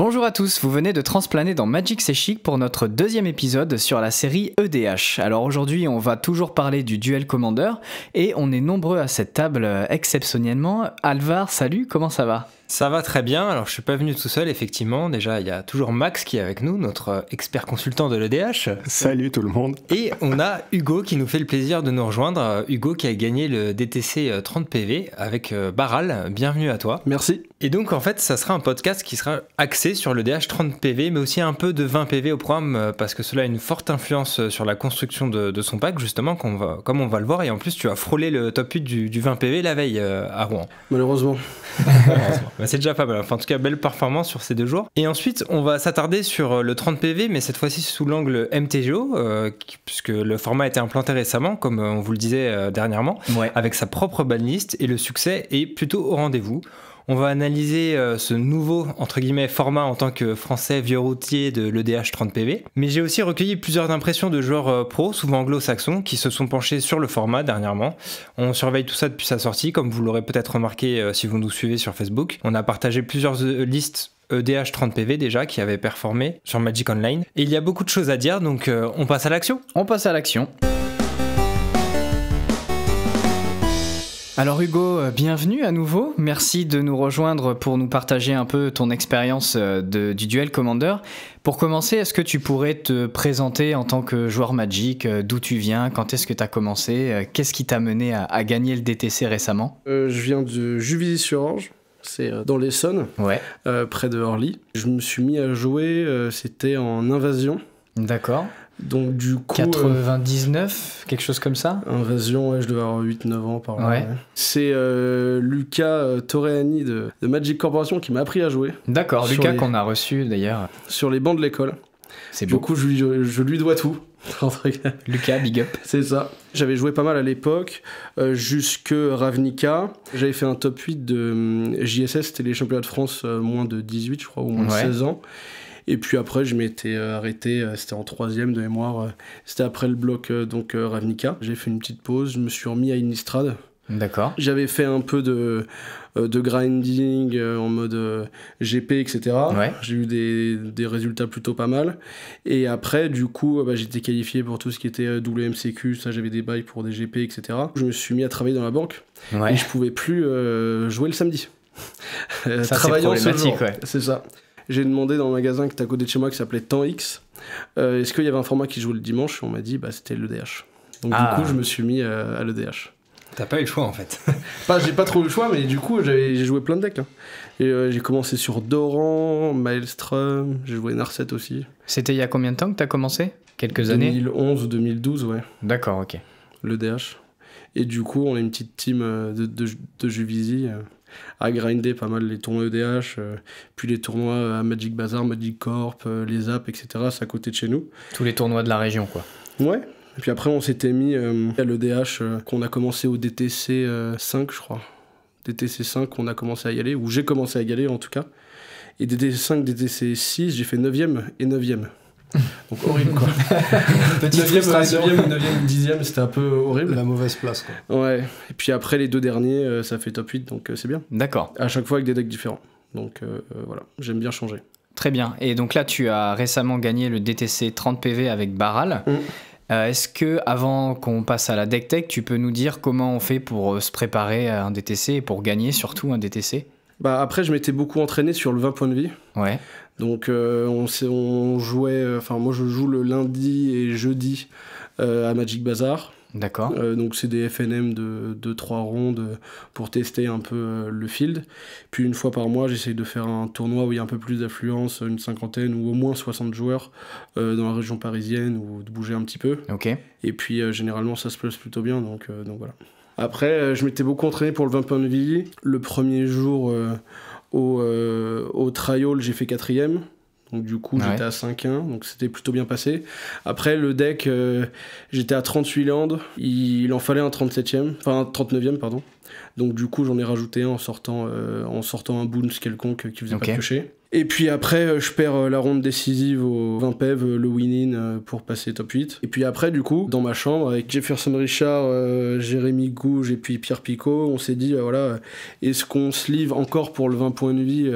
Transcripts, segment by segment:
Bonjour à tous, vous venez de transplaner dans Magic C'est Chic pour notre deuxième épisode sur la série EDH. Alors aujourd'hui, on va toujours parler du duel commander et on est nombreux à cette table euh, exceptionnellement. Alvar, salut, comment ça va ça va très bien, alors je suis pas venu tout seul effectivement, déjà il y a toujours Max qui est avec nous, notre euh, expert consultant de l'EDH. Salut tout le monde. Et on a Hugo qui nous fait le plaisir de nous rejoindre, euh, Hugo qui a gagné le DTC 30 PV avec Baral, bienvenue à toi. Merci. Et donc en fait, ça sera un podcast qui sera axé sur le DH30PV, mais aussi un peu de 20PV au programme, euh, parce que cela a une forte influence euh, sur la construction de, son pack, justement, comme on va le voir. Et en plus, tu as frôlé le top 8 du, 20PV la veille euh, à Rouen. Malheureusement. Bah, c'est déjà pas mal. en tout cas, belle performance sur ces deux jours. Et ensuite, on va s'attarder sur le 30PV, mais cette fois-ci sous l'angle MTGO, puisque le format a été implanté récemment, comme on vous le disait dernièrement, avec sa propre banliste et le succès est plutôt au rendez-vous. On va analyser euh, ce nouveau entre guillemets format en tant que français vieux routier de l'EDH 30 pv Mais j'ai aussi recueilli plusieurs impressions de joueurs euh, pro, souvent anglo-saxons, qui se sont penchés sur le format dernièrement. On surveille tout ça depuis sa sortie, comme vous l'aurez peut-être remarqué euh, si vous nous suivez sur Facebook. On a partagé plusieurs listes EDH 30PV déjà qui avaient performé sur Magic Online. Et il y a beaucoup de choses à dire, donc on passe à l'action. On passe à l'action. Alors Hugo, euh, bienvenue à nouveau. Merci de nous rejoindre pour nous partager un peu ton expérience euh, du duel Commander. Pour commencer, est-ce que tu pourrais te présenter en tant que joueur Magic euh, D'où tu viens Quand est-ce que tu as commencé Qu'est-ce qui t'a mené à, gagner le DTC récemment Je viens de Juvisy-sur-Orge. C'est dans l'Essonne, près de Orly. Je me suis mis à jouer, c'était en invasion. D'accord. Donc du coup... 99, euh, quelque chose comme ça Invasion, je devais avoir 8-9 ans par Ouais. C'est euh, Lucas euh, Torreani de, Magic Corporation qui m'a appris à jouer. D'accord, Lucas qu'on a reçu d'ailleurs. Sur les bancs de l'école. C'est beaucoup. Du coup, je, lui dois tout. Lucas, big up. C'est ça. J'avais joué pas mal à l'époque, jusque Ravnica. J'avais fait un top 8 de hum, JSS, c'était les championnats de France moins de 18, je crois, ou moins de 16 ans. Et puis après, je m'étais euh, arrêté, euh, c'était en troisième de mémoire, euh, c'était après le bloc donc Ravnica. J'ai fait une petite pause, je me suis remis à Innistrad. D'accord. J'avais fait un peu de, de grinding en mode GP, etc. J'ai eu des, résultats plutôt pas mal. Et après, du coup, bah, j'étais qualifié pour tout ce qui était WMCQ, ça j'avais des bails pour des GP, etc. Je me suis mis à travailler dans la banque et je pouvais plus jouer le samedi. ça, c'est ouais. C'est ça. J'ai demandé dans le magasin qui était à côté de chez moi qui s'appelait Temps X, euh, est-ce qu'il y avait un format qui jouait le dimanche On m'a dit, bah c'était l'EDH. Donc du coup, ah. je me suis mis euh, à l'EDH. T'as pas eu le choix en fait. pas, j'ai pas trop eu le choix, mais du coup, j'ai joué plein de decks. Hein. Et euh, j'ai commencé sur Doran, Maelstrom, j'ai joué Narset aussi. C'était il y a combien de temps que t'as commencé Quelques années 2011, 2012, ouais. D'accord, ok. L'EDH. Et du coup, on a une petite team de, de, à grinder pas mal les tournois EDH, euh, puis les tournois euh, à Magic Bazaar, Magic Corp, euh, les apps, etc. C'est à côté de chez nous. Tous les tournois de la région, quoi. Ouais, et puis après, on s'était mis à l'EDH, qu'on a commencé au DTC 5, je crois. DTC 5, on a commencé à y aller, ou j'ai commencé à y aller en tout cas. Et DTC 5, DTC 6, j'ai fait 9e et 9e. Donc horrible quoi. Petite frustration. 9e, 9e, 10e, c'était un peu horrible. La mauvaise place quoi. Ouais. Et puis après les deux derniers, euh, ça fait top 8, donc euh, c'est bien. D'accord. À chaque fois avec des decks différents. Donc euh, voilà, j'aime bien changer. Très bien. Et donc là, tu as récemment gagné le DTC 30 PV avec Baral. Mm. Est-ce que, avant qu'on passe à la deck tech, tu peux nous dire comment on fait pour se préparer à un DTC et pour gagner surtout un DTC bah après, je m'étais beaucoup entraîné sur le 20 points de vie. Ouais. Donc euh, on, on, jouait, euh, enfin moi je joue le lundi et jeudi euh, à Magic Bazaar. D'accord. donc c'est des FNM de 2-3 rondes pour tester un peu le field. Puis une fois par mois, j'essaye de faire un tournoi où il y a un peu plus d'affluence, une cinquantaine ou au moins 60 joueurs dans la région parisienne ou de bouger un petit peu. Ok. Et puis généralement ça se passe plutôt bien, donc, donc voilà. Après, je m'étais beaucoup entraîné pour le 20 points de vie. Le premier jour au, euh, au trial, j'ai fait quatrième. Donc du coup, ah j'étais à 5-1, donc c'était plutôt bien passé. Après, le deck, euh, j'étais à 38 landes, il, en fallait un 37e, enfin un 39e, pardon. Donc du coup, j'en ai rajouté un en sortant, euh, en sortant un boons quelconque qui faisait okay. pas piocher. Et puis après, euh, je perds euh, la ronde décisive au 20 PEV, euh, le win-in pour passer top 8. Et puis après, du coup, dans ma chambre, avec Jefferson Richard, Jérémy Gouge et puis Pierre Picot, on s'est dit, voilà, est-ce qu'on se livre encore pour le 20 points de vie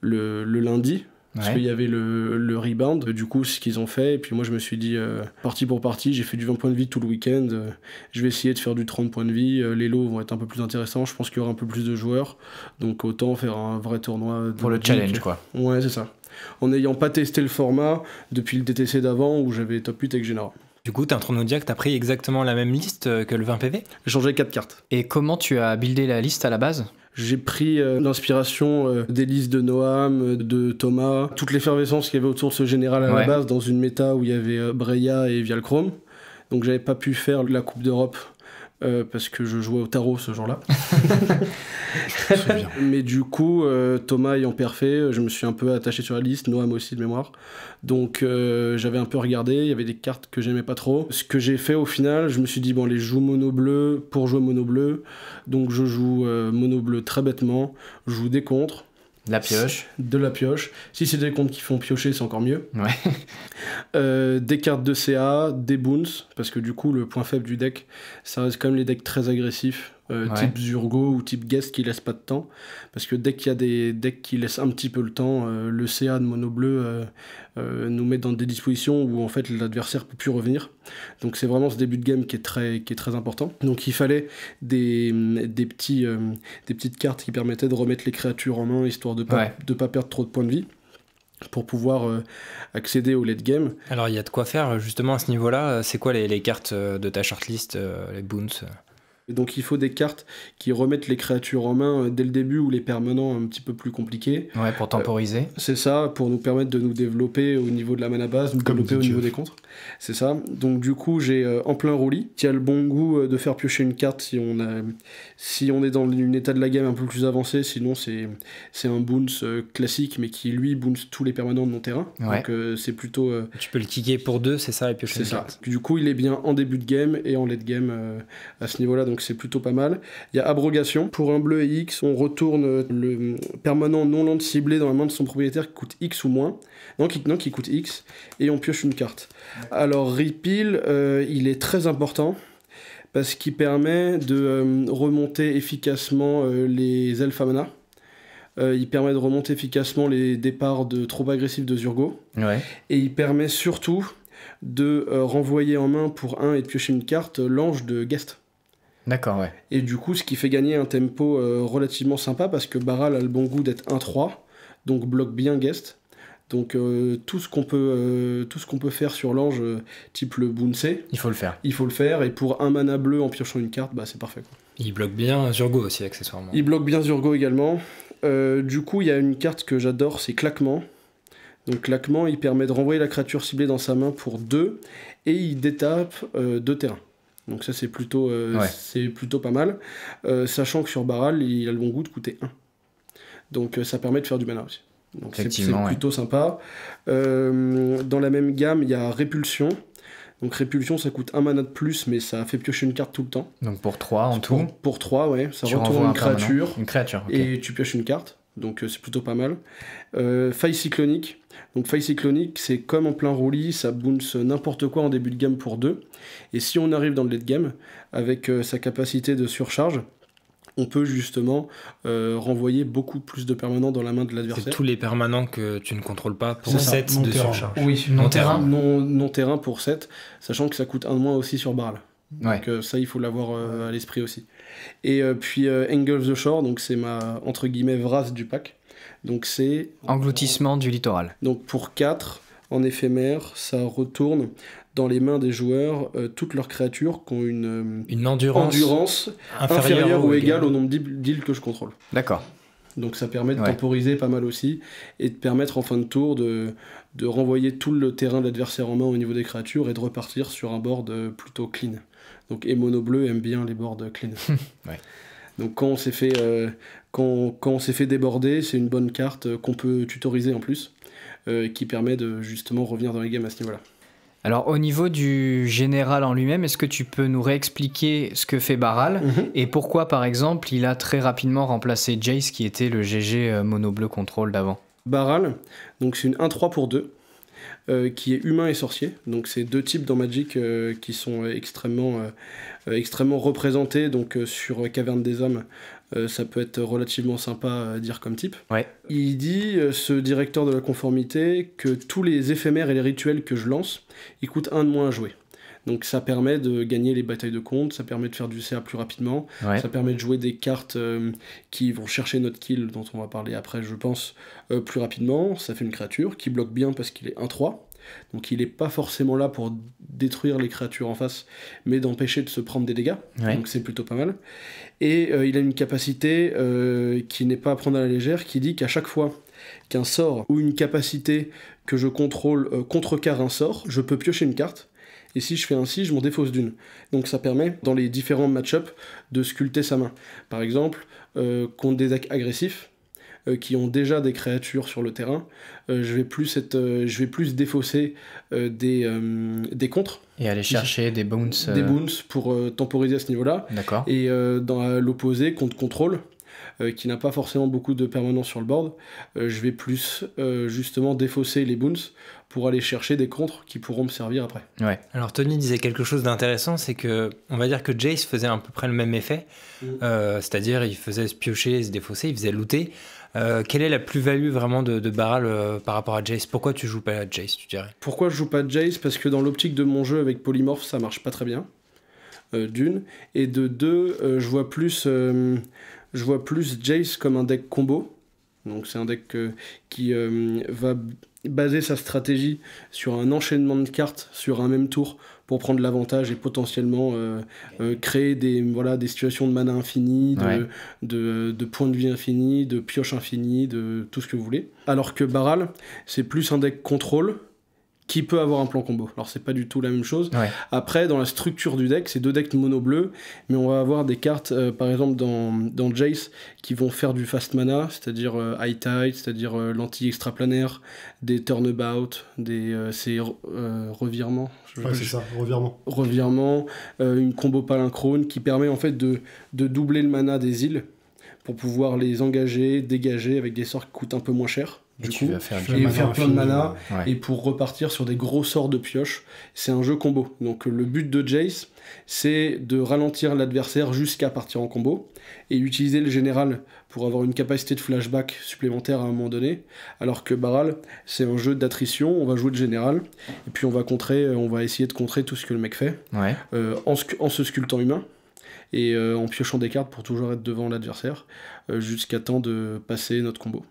le, lundi parce qu'il y avait le, le, rebound, du coup, ce qu'ils ont fait. Et puis moi, je me suis dit, euh, partie pour partie, j'ai fait du 20 points de vie tout le week-end. Euh, je vais essayer de faire du 30 points de vie. Euh, les lots vont être un peu plus intéressants. Je pense qu'il y aura un peu plus de joueurs. Donc autant faire un vrai tournoi. Pour le challenge, quoi. Ouais, c'est ça. En n'ayant pas testé le format depuis le DTC d'avant où j'avais top 8 avec Général. Du coup, tu un en pris exactement la même liste euh, que le 20 PV J'ai changé 4 cartes. Et comment tu as buildé la liste à la base j'ai pris euh, l'inspiration euh, des listes de Noam, de Thomas, toute l'effervescence qu'il y avait autour de ce général à la base dans une méta où il y avait Breya et Vialchrome. Donc j'avais pas pu faire la Coupe d'Europe euh, parce que je jouais au tarot ce jour-là. Mais du coup, euh, Thomas ayant parfait, euh, je me suis un peu attaché sur la liste, Noam aussi de mémoire. Donc j'avais un peu regardé, il y avait des cartes que j'aimais pas trop. Ce que j'ai fait au final, je me suis dit, bon, les joue mono bleu pour jouer mono bleu. Donc je joue mono bleu très bêtement, je joue des contres, de la pioche. De la pioche. Si c'est des comptes qui font piocher, c'est encore mieux. Euh, des cartes de CA, des boons, parce que du coup, le point faible du deck, ça reste quand même les decks très agressifs. Euh, type Zurgo ou type Guest qui laisse pas de temps. Parce que dès qu'il y a des decks qui laissent un petit peu le temps, euh, le CA de Mono Bleu euh, nous met dans des dispositions où en fait l'adversaire peut plus revenir. Donc c'est vraiment ce début de game qui est très, qui est très important. Donc il fallait des, des petits, des petites cartes qui permettaient de remettre les créatures en main histoire de pas, pas perdre trop de points de vie pour pouvoir accéder au late game. Alors il y a de quoi faire justement à ce niveau-là. C'est quoi les, cartes de ta shortlist, list les boons donc il faut des cartes qui remettent les créatures en main euh, dès le début ou les permanents un petit peu plus compliqués. Ouais, pour temporiser. Euh, c'est ça, pour nous permettre de nous développer au niveau de la mana base, nous développer au niveau des contres. C'est ça. Donc du coup, j'ai euh, en plein roulis, qui a le bon goût euh, de faire piocher une carte si on, si on est dans un état de la game un peu plus avancé. Sinon, c'est, un bounce euh, classique, mais qui lui bounce tous les permanents de mon terrain. Donc c'est plutôt. Tu peux le kicker pour deux, c'est ça, et piocher une ça. Du coup, il est bien en début de game et en late game à ce niveau-là, donc c'est plutôt pas mal. Il y a abrogation. Pour un bleu et X, on retourne le permanent non land ciblé dans la main de son propriétaire qui coûte X ou moins. Donc, il, coûte X et on pioche une carte. Alors repeal, euh, il est très important parce qu'il permet de euh, remonter efficacement euh, les elfes il permet de remonter efficacement les départs de trop agressifs de Zurgo. Et il permet surtout de renvoyer en main pour un et de piocher une carte l'ange de Guest. D'accord, ouais. Et du coup, ce qui fait gagner un tempo relativement sympa parce que Baral a le bon goût d'être 1-3, donc bloque bien Guest. Donc euh, tout ce qu'on peut, euh, tout ce qu'on peut faire sur l'ange, euh, type le Bounce, il faut le faire. Il faut le faire. Et pour un mana bleu en piochant une carte, bah c'est parfait. Il bloque bien Zurgo aussi accessoirement. Il bloque bien Zurgo également. du coup, il y a une carte que j'adore, c'est Claquement. Donc Claquement, il permet de renvoyer la créature ciblée dans sa main pour 2 et il détape 2 terrains. Donc ça c'est plutôt, c'est plutôt pas mal. sachant que sur Baral, il a le bon goût de coûter 1. Donc ça permet de faire du mana aussi. Donc c'est plutôt sympa. Euh, dans la même gamme, il y a Répulsion. Donc Répulsion, ça coûte un mana de plus, mais ça fait piocher une carte tout le temps. Donc pour 3 en tout Pour, 3, ouais. Ça retourne une créature. Une créature, Et tu pioches une carte. Donc euh, c'est plutôt pas mal. Euh, faille cyclonique. Donc faille cyclonique, c'est comme en plein roulis, ça bounce n'importe quoi en début de gamme pour 2. Et si on arrive dans le late game, avec euh, sa capacité de surcharge, on peut justement euh, renvoyer beaucoup plus de permanents dans la main de l'adversaire. Tous les permanents que tu ne contrôles pas pour 7 de surcharge. Oui, non, terrain. Non, terrain pour 7, sachant que ça coûte un de moins aussi sur Barrel. Donc euh, ça, il faut l'avoir euh, à l'esprit aussi. Et puis Angle the Shore, donc c'est ma entre guillemets du pack. Donc c'est. Engloutissement du littoral. Donc pour 4, en éphémère, ça retourne dans les mains des joueurs euh, toutes leurs créatures qui ont une, euh, endurance, inférieure, ou, égale au nombre d'îles que je contrôle. D'accord. Donc ça permet de temporiser pas mal aussi et de permettre en fin de tour de, de renvoyer tout le terrain de l'adversaire en main au niveau des créatures et de repartir sur un board euh, plutôt clean. Donc et Mono Bleu aime bien les boards clean. Donc quand on s'est fait, quand, quand fait déborder, c'est une bonne carte qu'on peut tutoriser en plus, qui permet de justement revenir dans les games à ce niveau-là. Alors au niveau du général en lui-même, est-ce que tu peux nous réexpliquer ce que fait Baral mhm. et pourquoi par exemple il a très rapidement remplacé Jace qui était le GG euh, mono-bleu contrôle d'avant Baral, donc c'est une 1-3 pour 2. Euh, qui est humain et sorcier. Donc c'est deux types dans Magic euh, qui sont extrêmement, extrêmement représentés. Donc sur Caverne des Hommes, euh, ça peut être relativement sympa à dire comme type. Il dit, euh, ce directeur de la conformité, que tous les éphémères et les rituels que je lance, ils coûtent un de moins à jouer. Donc ça permet de gagner les batailles de compte, ça permet de faire du CA plus rapidement, ça permet de jouer des cartes euh, qui vont chercher notre kill, dont on va parler après, je pense, plus rapidement. Ça fait une créature qui bloque bien parce qu'il est 1-3. Donc il n'est pas forcément là pour détruire les créatures en face, mais d'empêcher de se prendre des dégâts. Donc c'est plutôt pas mal. Et euh, il a une capacité euh, qui n'est pas à prendre à la légère, qui dit qu'à chaque fois qu'un sort ou une capacité que je contrôle euh, contrecarre un sort, je peux piocher une carte. Et si je fais ainsi, je m'en défausse d'une. Donc ça permet, dans les différents match-ups, de sculpter sa main. Par exemple, contre des decks agressifs, euh, qui ont déjà des créatures sur le terrain, euh, je vais plus euh, je vais plus défausser des, des contres. Et aller chercher des boons. Des boons pour temporiser à ce niveau-là. D'accord. Et dans l'opposé, contre contrôle. qui n'a pas forcément beaucoup de permanence sur le board, je vais plus justement défausser les boons pour aller chercher des contres qui pourront me servir après. Ouais. Alors Tony disait quelque chose d'intéressant, c'est que on va dire que Jace faisait à peu près le même effet, mm. c'est-à-dire il faisait se piocher, se défausser, il faisait looter. Euh, quelle est la plus-value vraiment de, Baral euh, par rapport à Jace Pourquoi tu joues pas à Jace, tu dirais Pourquoi je joue pas à Jace Parce que dans l'optique de mon jeu avec Polymorph, ça marche pas très bien. Euh, d'une. Et de deux, je vois plus. je vois plus Jace comme un deck combo. Donc c'est un deck qui va baser sa stratégie sur un enchaînement de cartes sur un même tour pour prendre l'avantage et potentiellement euh, euh, créer des, voilà, des situations de mana infinie, de, points de vie infini, de pioche infinie, de tout ce que vous voulez. Alors que Baral, c'est plus un deck contrôle qui peut avoir un plan combo. Alors c'est pas du tout la même chose. Après, dans la structure du deck, c'est deux decks mono bleu, mais on va avoir des cartes, euh, par exemple dans, Jace, qui vont faire du fast mana, c'est-à-dire euh, high tide, c'est-à-dire euh, l'anti-extraplanaire, des turnabout, des euh, c'est, revirements. Ouais, c'est ça, revirement. Revirement, une combo palynchrone qui permet en fait de, de doubler le mana des îles pour pouvoir les engager, dégager avec des sorts qui coûtent un peu moins cher et faire, plein de mana euh, et pour repartir sur des gros sorts de pioche. C'est un jeu combo. Donc le but de Jace, c'est de ralentir l'adversaire jusqu'à partir en combo et utiliser le général pour avoir une capacité de flashback supplémentaire à un moment donné. Alors que Baral, c'est un jeu d'attrition, on va jouer le général et puis on va contrer, euh, on va essayer de contrer tout ce que le mec fait euh, en, se sculptant humain et en piochant des cartes pour toujours être devant l'adversaire jusqu'à temps de passer notre combo.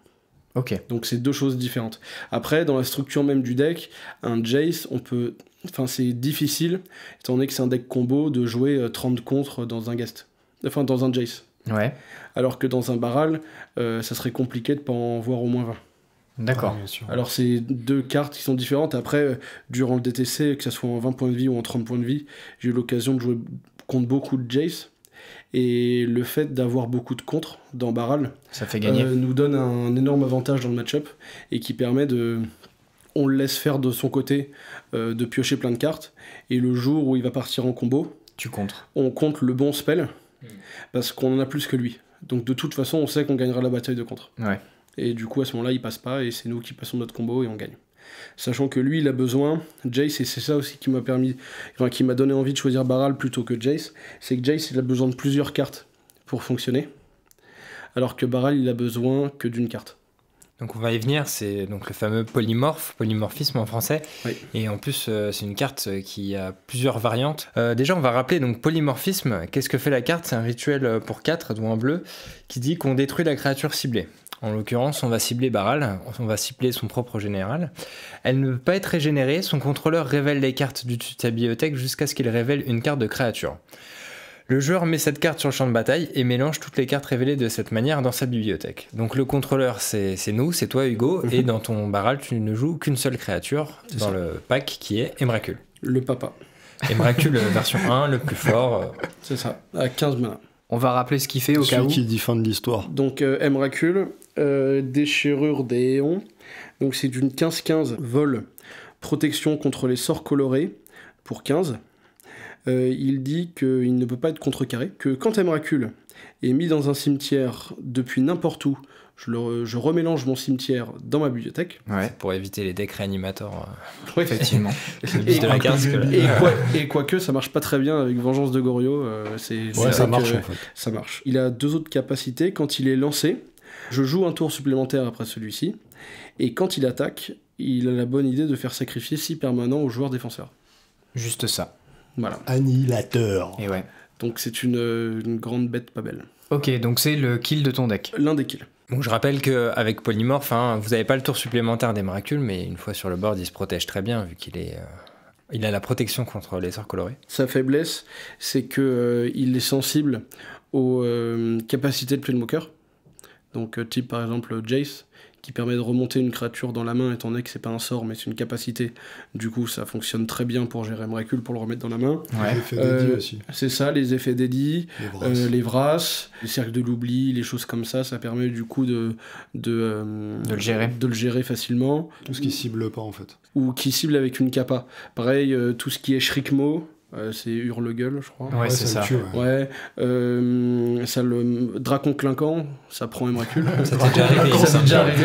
Donc c'est deux choses différentes. Après, dans la structure même du deck, un Jace, on peut. Enfin, c'est difficile, étant donné que c'est un deck combo, de jouer 30 euh, contre dans un guest. Enfin, dans un Jace. Ouais. Alors que dans un barral, euh, ça serait compliqué de pas en voir au moins 20. D'accord. Alors, c'est deux cartes qui sont différentes. Après, euh, durant le DTC, que ce soit en 20 points de vie ou en 30 points de vie, j'ai eu l'occasion de jouer contre beaucoup de Jace. Et le fait d'avoir beaucoup de contres dans Baral, Ça fait gagner. Euh, nous donne un énorme avantage dans le match-up et qui permet de on le laisse faire de son côté euh, de piocher plein de cartes. Et le jour où il va partir en combo, tu On compte le bon spell hmm. parce qu'on en a plus que lui. Donc de toute façon, on sait qu'on gagnera la bataille de contre. Et du coup, à ce moment-là, il passe pas et c'est nous qui passons notre combo et on gagne. Sachant que lui, il a besoin, Jace, et c'est ça aussi qui m'a permis, qui m'a donné envie de choisir Baral plutôt que Jace, c'est que Jace, il a besoin de plusieurs cartes pour fonctionner, alors que Baral, il a besoin que d'une carte. Donc on va y venir, c'est donc le fameux polymorphe, polymorphisme en français. Et en plus, euh, c'est une carte euh, qui a plusieurs variantes. Euh, déjà, on va rappeler donc polymorphisme. Qu'est-ce que fait la carte C'est un rituel pour 4, dont un bleu, qui dit qu'on détruit la créature ciblée. En l'occurrence, on va cibler Baral, on va cibler son propre général. Elle ne peut pas être régénérée, son contrôleur révèle les cartes de sa bibliothèque jusqu'à ce qu'il révèle une carte de créature. Le joueur met cette carte sur le champ de bataille et mélange toutes les cartes révélées de cette manière dans sa bibliothèque. Donc le contrôleur, c'est nous, c'est toi Hugo, mhm. et dans ton Baral, tu ne joues qu'une seule créature dans le pack qui est Emrakul. Le papa. Emrakul euh, version 1, le plus fort. Euh. C'est ça, à 15 mains. On va rappeler ce qu'il fait au cas où. qui de l'histoire. Donc euh, euh, déchirure des Donc c'est d'une 15-15 vol, protection contre les sorts colorés pour 15. Euh, il dit qu'il ne peut pas être contrecarré, que quand Emrakul est mis dans un cimetière depuis n'importe où, je, remélange mon cimetière dans ma bibliothèque. Pour éviter les decks animateurs euh, effectivement. et, quoique, ça marche pas très bien avec Vengeance de Goriot. ça marche. Ça marche. Il a deux autres capacités. Quand il est lancé, je joue un tour supplémentaire après celui-ci, et quand il attaque, il a la bonne idée de faire sacrifier 6 permanents au joueur défenseur. Juste ça. Voilà. Annihilateur. Et ouais. Donc c'est une, grande bête pas belle. Ok, donc c'est le kill de ton deck. L'un des kills. Donc je rappelle qu'avec Polymorph, hein, vous n'avez pas le tour supplémentaire des Miracules, mais une fois sur le board, il se protège très bien vu qu'il est. Euh, il a la protection contre les sorts colorés. Sa faiblesse, c'est qu'il euh, il est sensible aux euh, capacités de mocker donc euh, type par exemple Jace, qui permet de remonter une créature dans la main, étant donné que c'est pas un sort, mais c'est une capacité. Du coup, ça fonctionne très bien pour gérer miracul pour le remettre dans la main. Ouais. Euh, c'est ça, les effets dédits, les vras, euh, les, cercles de l'oubli, les choses comme ça, ça permet du coup de, de, le gérer. de le gérer facilement. Tout ce qui cible pas en fait. Ou qui cible avec une capa. Pareil, tout ce qui est Shrikmo, euh, c'est Hurle-Gueule, je crois. Ouais, c'est ça. ouais. Euh, ça le... Dracon clinquant, ça prend Emrakul. ça t'est déjà arrivé. Ça t'est déjà arrivé.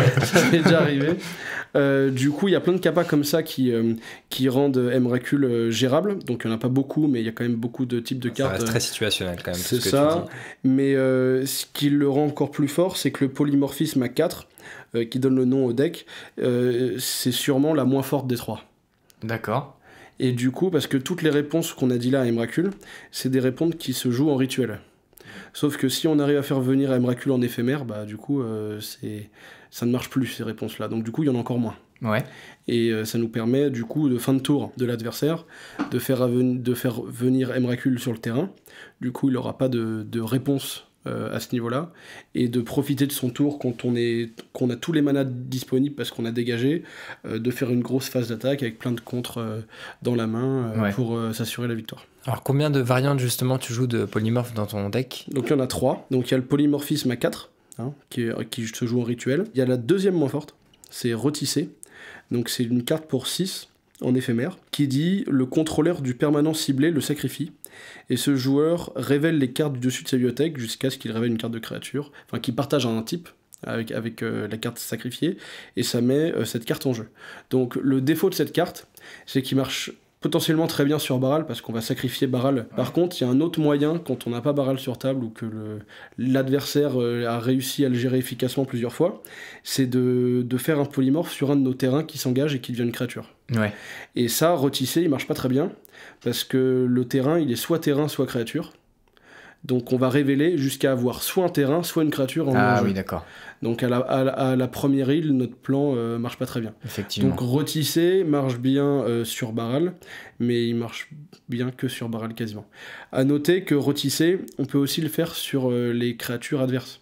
ça déjà arrivé. Euh, du coup, il y a plein de capas comme ça qui, qui rendent Emrakul gérable. Donc, il n'y en a pas beaucoup, mais il y a quand même beaucoup de types de ça cartes. Reste très situationnel quand même. C'est ça. Mais ce qui le rend encore plus fort, c'est que le polymorphisme à 4, qui donne le nom au deck, c'est sûrement la moins forte des trois. D'accord. Et du coup, parce que toutes les réponses qu'on a dit là à Emrakul, c'est des réponses qui se jouent en rituel. Sauf que si on arrive à faire venir Emrakul en éphémère, bah du coup, euh, ça ne marche plus ces réponses-là. Donc du coup, il y en a encore moins. Ouais. Et euh, ça nous permet du coup de fin de tour de l'adversaire de faire, de faire venir Emrakul sur le terrain. Du coup, il n'aura pas de, de réponse euh, à ce niveau-là, et de profiter de son tour quand on, est, qu'on a tous les manas disponibles parce qu'on a dégagé, euh, de faire une grosse phase d'attaque avec plein de contres euh, dans la main pour s'assurer la victoire. Alors combien de variantes justement tu joues de polymorphes dans ton deck Donc il y en a trois. Donc il y a le polymorphisme à 4, hein, qui, qui se joue en rituel. Il y a la deuxième moins forte, c'est retisser. Donc c'est une carte pour 6 en éphémère, qui dit le contrôleur du permanent ciblé le sacrifie et ce joueur révèle les cartes du dessus de sa bibliothèque jusqu'à ce qu'il révèle une carte de créature, enfin qu'il partage un type avec, euh, la carte sacrifiée, et ça met euh, cette carte en jeu. Donc le défaut de cette carte, c'est qu'il marche potentiellement très bien sur Baral parce qu'on va sacrifier Baral. Par contre, il y a un autre moyen quand on n'a pas Baral sur table ou que l'adversaire euh, a réussi à le gérer efficacement plusieurs fois, c'est de, faire un polymorphe sur un de nos terrains qui s'engage et qui devient une créature. Et ça, retissé, il marche pas très bien parce que le terrain, il est soit terrain, soit créature. Donc on va révéler jusqu'à avoir soit un terrain, soit une créature en Ah oui, d'accord. Donc à la, première île, notre plan euh, marche pas très bien. Effectivement. Donc retisser marche bien euh, sur Baral, mais il marche bien que sur Baral quasiment. À noter que retisser, on peut aussi le faire sur euh, les créatures adverses.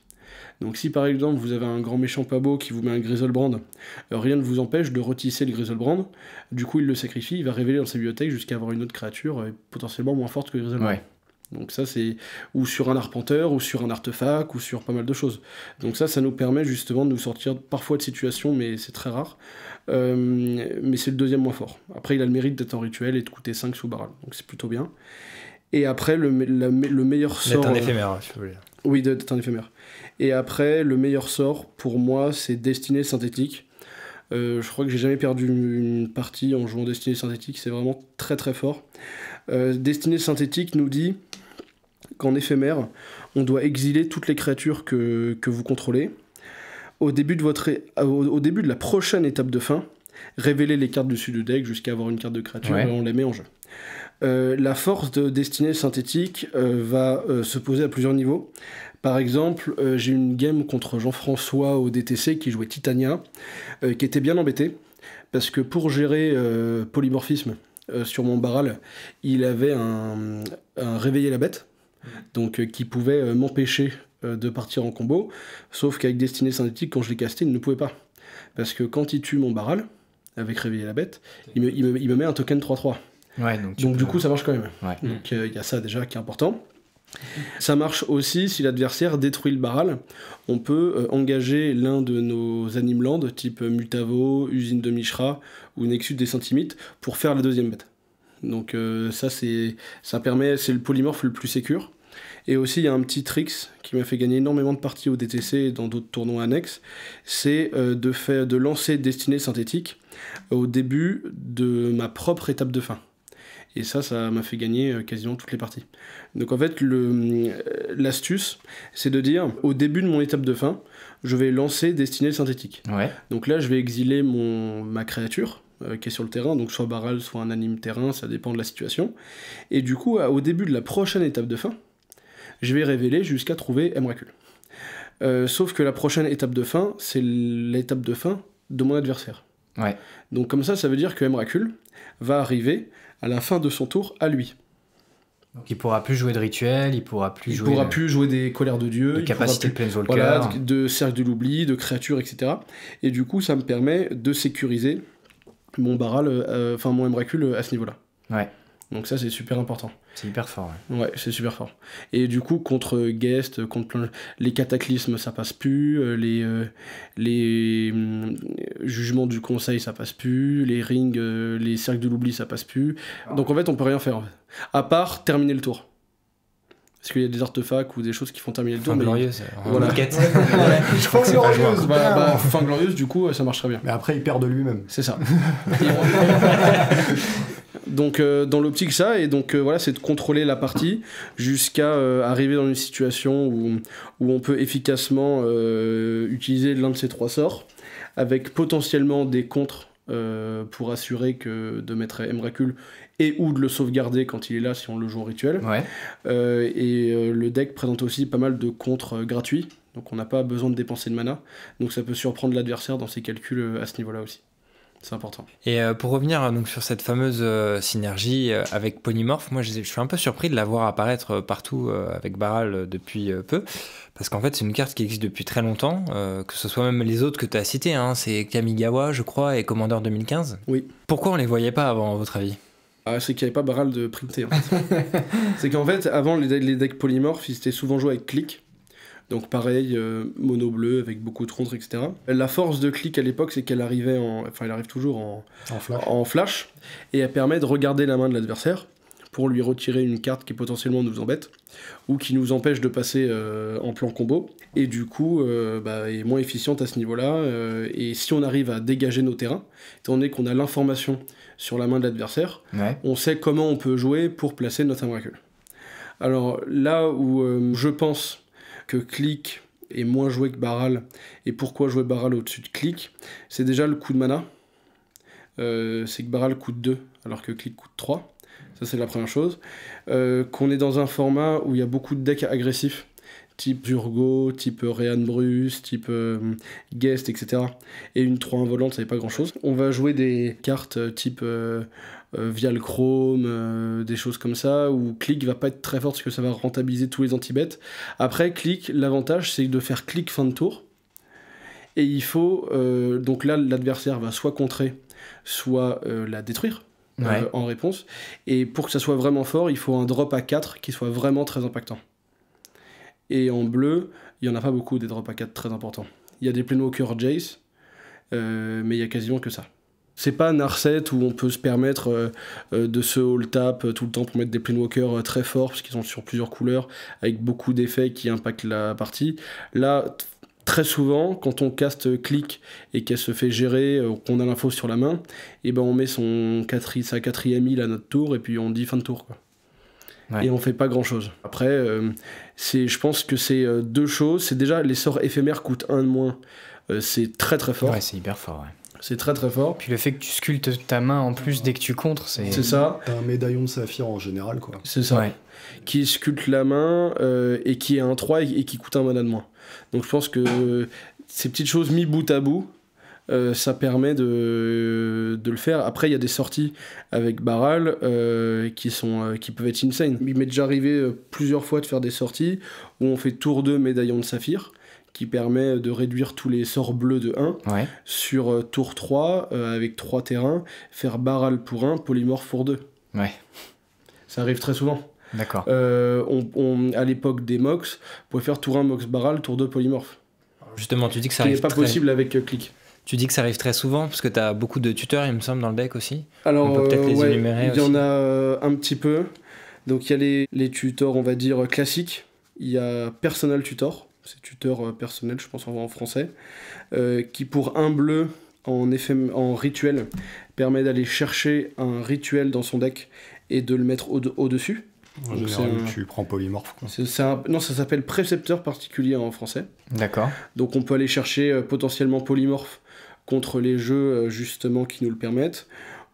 Donc si par exemple vous avez un grand méchant pas beau qui vous met un Grizzlebrand, euh, rien ne vous empêche de retisser le Grizzlebrand, du coup il le sacrifie, il va révéler dans sa bibliothèque jusqu'à avoir une autre créature euh, potentiellement moins forte que Grizzlebrand. Donc ça c'est ou sur un arpenteur ou sur un artefact ou sur pas mal de choses. Donc ça ça nous permet justement de nous sortir parfois de situations mais c'est très rare. Euh, mais c'est le deuxième moins fort. Après il a le mérite d'être en rituel et de coûter 5 sous baral Donc c'est plutôt bien. Et après le, le meilleur sort... D'être un éphémère, hein, je peux vous Oui, d'être un éphémère. Et après, le meilleur sort, pour moi, c'est Destinée synthétique. Euh, je crois que j'ai jamais perdu une partie en jouant Destinée synthétique, c'est vraiment très très fort. Euh, Destinée synthétique nous dit qu'en éphémère, on doit exiler toutes les créatures que, vous contrôlez. Au début, de votre, au, début de la prochaine étape de fin, révéler les cartes dessus du deck jusqu'à avoir une carte de créature et on les met en jeu. Euh, la force de Destinée synthétique va se poser à plusieurs niveaux. Par exemple, euh, j'ai une game contre Jean-François au DTC qui jouait Titania, euh, qui était bien embêté, parce que pour gérer euh, polymorphisme sur mon Baral il avait un, réveiller la bête, donc qui pouvait m'empêcher de partir en combo, sauf qu'avec Destinée Synthétique, quand je l'ai casté, il ne pouvait pas. Parce que quand il tue mon Baral avec Réveiller la bête, il me, met un token 3-3. donc, du coup, ça marche quand même. Donc il y a ça déjà qui est important. Ça marche aussi si l'adversaire détruit le baral. On peut euh, engager l'un de nos animelandes, type Mutavo, Usine de Mishra ou Nexus des Centimites, pour faire la deuxième bête. Donc euh, ça, c'est, ça permet, c'est le polymorphe le plus sécur. Et aussi, il y a un petit tricks qui m'a fait gagner énormément de parties au DTC et dans d'autres tournois annexes, c'est euh, de, faire, de lancer Destinée synthétique au début de ma propre étape de fin. Et ça, ça m'a fait gagner euh, quasiment toutes les parties. Donc en fait, euh, l'astuce, c'est de dire, au début de mon étape de fin, je vais lancer Destinée synthétique. Donc là, je vais exiler mon, ma créature, euh, qui est sur le terrain, donc soit Baral, soit un anime terrain, ça dépend de la situation. Et du coup, au début de la prochaine étape de fin, je vais révéler jusqu'à trouver Emrakul. sauf que la prochaine étape de fin, c'est l'étape de fin de mon adversaire. Donc comme ça, ça veut dire que Emrakul va arriver à la fin de son tour à lui. Donc il pourra plus jouer de rituel, il pourra plus il pourra plus jouer des colères de dieu, de capacité de voilà, de cercle de l'oubli, de créatures, etc. Et du coup, ça me permet de sécuriser mon baral, euh, euh, enfin mon embracule euh, à ce niveau-là. Ouais. Donc ça, c'est super important. C'est hyper fort. Ouais, c'est super fort. Et du coup, contre Guest, contre les cataclysmes, ça passe plus. Euh, les, euh, les hum, jugements du conseil, ça passe plus. Les rings, euh, les cercles de l'oubli, ça passe plus. Ah. Donc en fait, on peut rien faire. À part terminer le tour. Parce qu'il y a des artefacts ou des choses qui font terminer le tour. Fin glorieuse. Bah, bah, fin glorieuse, du coup, ça marche très bien. Mais après, il perd de lui-même. C'est ça. Donc euh, dans l'optique ça et donc euh, voilà c'est de contrôler la partie jusqu'à euh, arriver dans une situation où, on peut efficacement utiliser l'un de ces trois sorts avec potentiellement des contres pour assurer que de mettre Emrakul et ou de le sauvegarder quand il est là si on le joue au rituel. et le deck présente aussi pas mal de contres gratuits donc on n'a pas besoin de dépenser de mana donc ça peut surprendre l'adversaire dans ses calculs à ce niveau là aussi. C'est important. Et euh, pour revenir euh, donc sur cette fameuse euh, synergie avec Polymorph, moi je, suis un peu surpris de la voir apparaître partout avec Baral depuis peu, parce qu'en fait c'est une carte qui existe depuis très longtemps, que ce soit même les autres que tu as cités, hein. c'est Kamigawa je crois et Commander 2015. Oui. Pourquoi on les voyait pas avant à votre avis ah, c'est qu'il n'y avait pas Baral de printé. c'est qu'en fait, avant, les, decks polymorphes, ils étaient souvent joués avec clic. Donc pareil, euh, mono bleu avec beaucoup de rondes, etc. La force de clic à l'époque, c'est qu'elle arrivait en... Enfin, elle arrive toujours en... En, flash. Et elle permet de regarder la main de l'adversaire pour lui retirer une carte qui potentiellement nous embête ou qui nous empêche de passer euh, en plan combo et du coup euh, bah, est moins efficiente à ce niveau-là et si on arrive à dégager nos terrains étant donné qu'on a l'information sur la main de l'adversaire on sait comment on peut jouer pour placer notre miracle alors là où je pense que clic est moins joué que Baral et pourquoi jouer Baral au-dessus de clic, c'est déjà le coût de mana. Euh, c'est que Baral coûte 2 alors que clic coûte 3. Ça c'est la première chose. Euh, qu'on est dans un format où il y a beaucoup de decks agressifs type Urgo, type Rehan Bruce, type euh, Guest, etc. Et une 3 volante, ça n'est pas grand chose. On va jouer des cartes type euh, via le Chrome, euh, des choses comme ça, où Click va pas être très fort parce que ça va rentabiliser tous les anti Après, Click, l'avantage, c'est de faire Click fin de tour. Et il faut, euh, donc là, l'adversaire va soit contrer, soit la détruire. en réponse. Et pour que ça soit vraiment fort, il faut un drop à 4 qui soit vraiment très impactant. Et en bleu, il y en a pas beaucoup des drops à 4 très importants. Il y a des Plainwalker Jace, mais il y a quasiment que ça. C'est pas Narset où on peut se permettre euh, euh, de se all-tap euh, tout le temps pour mettre des Planewalkers très forts, parce qu'ils sont sur plusieurs couleurs, avec beaucoup d'effets qui impactent la partie. Là, très souvent, quand on caste click et qu'elle se fait gérer, qu'on a l'info sur la main, et eh ben on met son sa quatrième île à notre tour et puis on dit fin de tour. Et on fait pas grand chose. Après, je pense que c'est deux choses. C'est déjà les sorts éphémères coûtent un de moins. c'est très très fort. Ouais, c'est hyper fort. Ouais. C'est très très fort. Puis le fait que tu sculptes ta main en plus dès que tu contres, c'est. ça. un médaillon de saphir en général, quoi. C'est ça. Qui sculpte la main euh, et qui est un 3 et, qui coûte un mana de moins. Donc je pense que ces petites choses mis bout à bout, euh, ça permet de, le faire. Après, il y a des sorties avec Baral euh, qui, sont, qui peuvent être insane. Il m'est déjà arrivé plusieurs fois de faire des sorties où on fait tour 2 médaillon de saphir qui permet de réduire tous les sorts bleus de 1. Sur euh, tour 3, euh, avec 3 terrains, faire Baral pour 1, Polymorph pour 2. Ouais. Ça arrive très souvent. D'accord. Euh, on, à l'époque des Mox, on pouvait faire tour 1 Mox Baral, tour 2 Polymorph. Justement, tu dis que ça arrive. n'est pas possible avec clic. Tu dis que ça arrive très souvent, parce que tu as beaucoup de tuteurs, il me semble, dans le deck aussi. Alors, on peut peut-être les ouais, énumérer. Il y en a un petit peu. Donc, il y a les, les tutors, on va dire, classiques. Il y a Personal Tutor. C'est Tuteur euh, Personnel, je pense en français, euh, qui pour un bleu en, en rituel permet d'aller chercher un rituel dans son deck et de le mettre au-dessus. Au tu prends polymorphe. Non, ça s'appelle précepteur particulier en français. D'accord. Donc on peut aller chercher euh, potentiellement polymorphe contre les jeux justement qui nous le permettent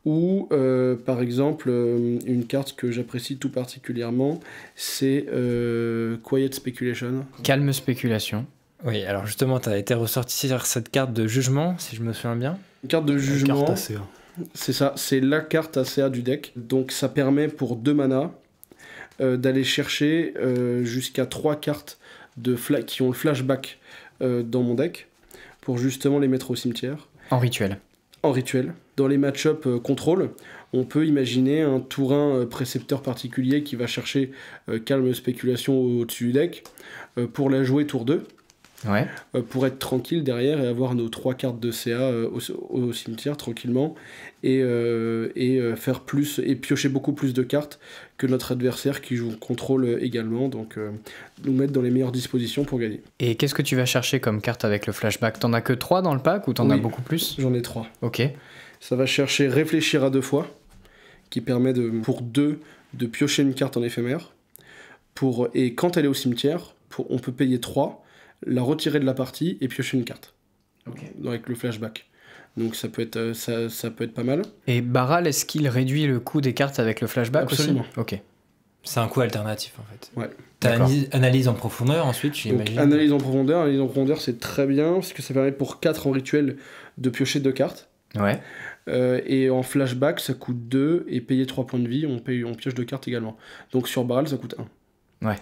ou euh, par exemple euh, une carte que j'apprécie tout particulièrement, c'est euh, Quiet Speculation. Calme spéculation. Oui, alors justement, tu as été ressorti sur cette carte de jugement, si je me souviens bien. carte de jugement. C'est ça, c'est la carte ACA du deck. Donc ça permet pour deux manas d'aller chercher jusqu'à trois cartes qui ont le flashback dans mon deck pour justement les mettre au cimetière. En rituel en rituel. Dans les match-up euh, contrôle, on peut imaginer un Tourin 1 euh, précepteur particulier qui va chercher euh, calme spéculation au-dessus du deck pour la jouer tour 2 euh, pour être tranquille derrière et avoir nos trois cartes de CA euh, au, cimetière tranquillement et, euh, et faire plus et piocher beaucoup plus de cartes que notre adversaire qui joue contrôle également. Donc nous mettre dans les meilleures dispositions pour gagner. Et qu'est-ce que tu vas chercher comme carte avec le flashback T'en as que 3 dans le pack ou t'en as beaucoup plus J'en ai 3. Ok. Ça va chercher réfléchir à deux fois, qui permet de, pour deux de piocher une carte en éphémère. Pour, et quand elle est au cimetière, pour, on peut payer 3 la retirer de la partie et piocher une carte. Avec le flashback. Donc ça peut être, euh, ça, peut être pas mal. Et Baral, est-ce qu'il réduit le coût des cartes avec le flashback Aussi ok. C'est un coût alternatif en fait. Ouais. une analyse en profondeur ensuite, Analyse en profondeur, analyse en profondeur, c'est très bien parce que ça permet pour 4 en rituel de piocher 2 cartes. Ouais. Euh, et en flashback, ça coûte 2 et payer 3 points de vie, on, paye, on pioche 2 cartes également. Donc sur Baral, ça coûte 1. Ouais.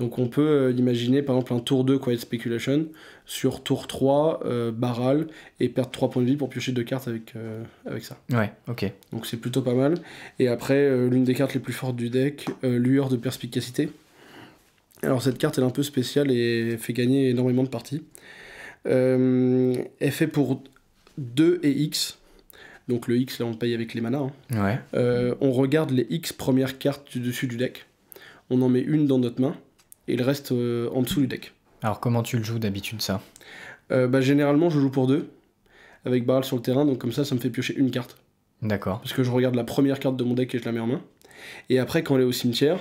Donc on peut euh, imaginer par exemple un tour 2 Quiet Speculation sur tour 3 euh, Barral et perdre 3 points de vie pour piocher 2 cartes avec, euh, avec ça. Ouais, ok. Donc c'est plutôt pas mal. Et après, l'une des cartes les plus fortes du deck, Lueur de Perspicacité. Alors cette carte elle est un peu spéciale et fait gagner énormément de parties. elle fait pour 2 et X. Donc le X là on paye avec les manas. Hein. on regarde les X premières cartes du dessus du deck. On en met une dans notre main il reste euh, en dessous du deck. Alors comment tu le joues d'habitude ça euh, bah, Généralement je joue pour deux, avec Baral sur le terrain, donc comme ça ça me fait piocher une carte. D'accord. Parce que je regarde la première carte de mon deck et je la mets en main. Et après quand elle est au cimetière,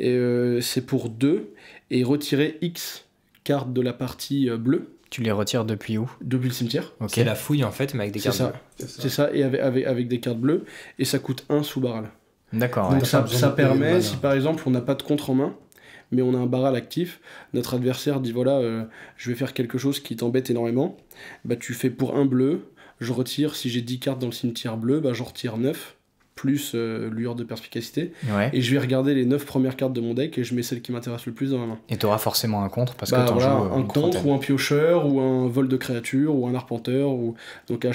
euh, c'est pour deux, et retirer X cartes de la partie bleue. Tu les retires depuis où Depuis le cimetière. Ok. C'est la fouille en fait, mais avec des cartes ça. bleues. C'est ça. et avec, des cartes bleues. Et ça coûte 1 sous Baral. D'accord. Donc ça, ça permet, si par exemple on n'a pas de contre en main, mais on a un barral actif. Notre adversaire dit voilà, euh, je vais faire quelque chose qui t'embête énormément. Bah, tu fais pour un bleu, je retire, si j'ai 10 cartes dans le cimetière bleu, bah, j'en retire 9, plus euh, lueur de perspicacité. Et je vais regarder les 9 premières cartes de mon deck et je mets celle qui m'intéresse le plus dans la main. Et tu auras forcément un contre parce que bah, joues, euh, Un contre ou un piocheur ou un vol de créature ou un arpenteur. Donc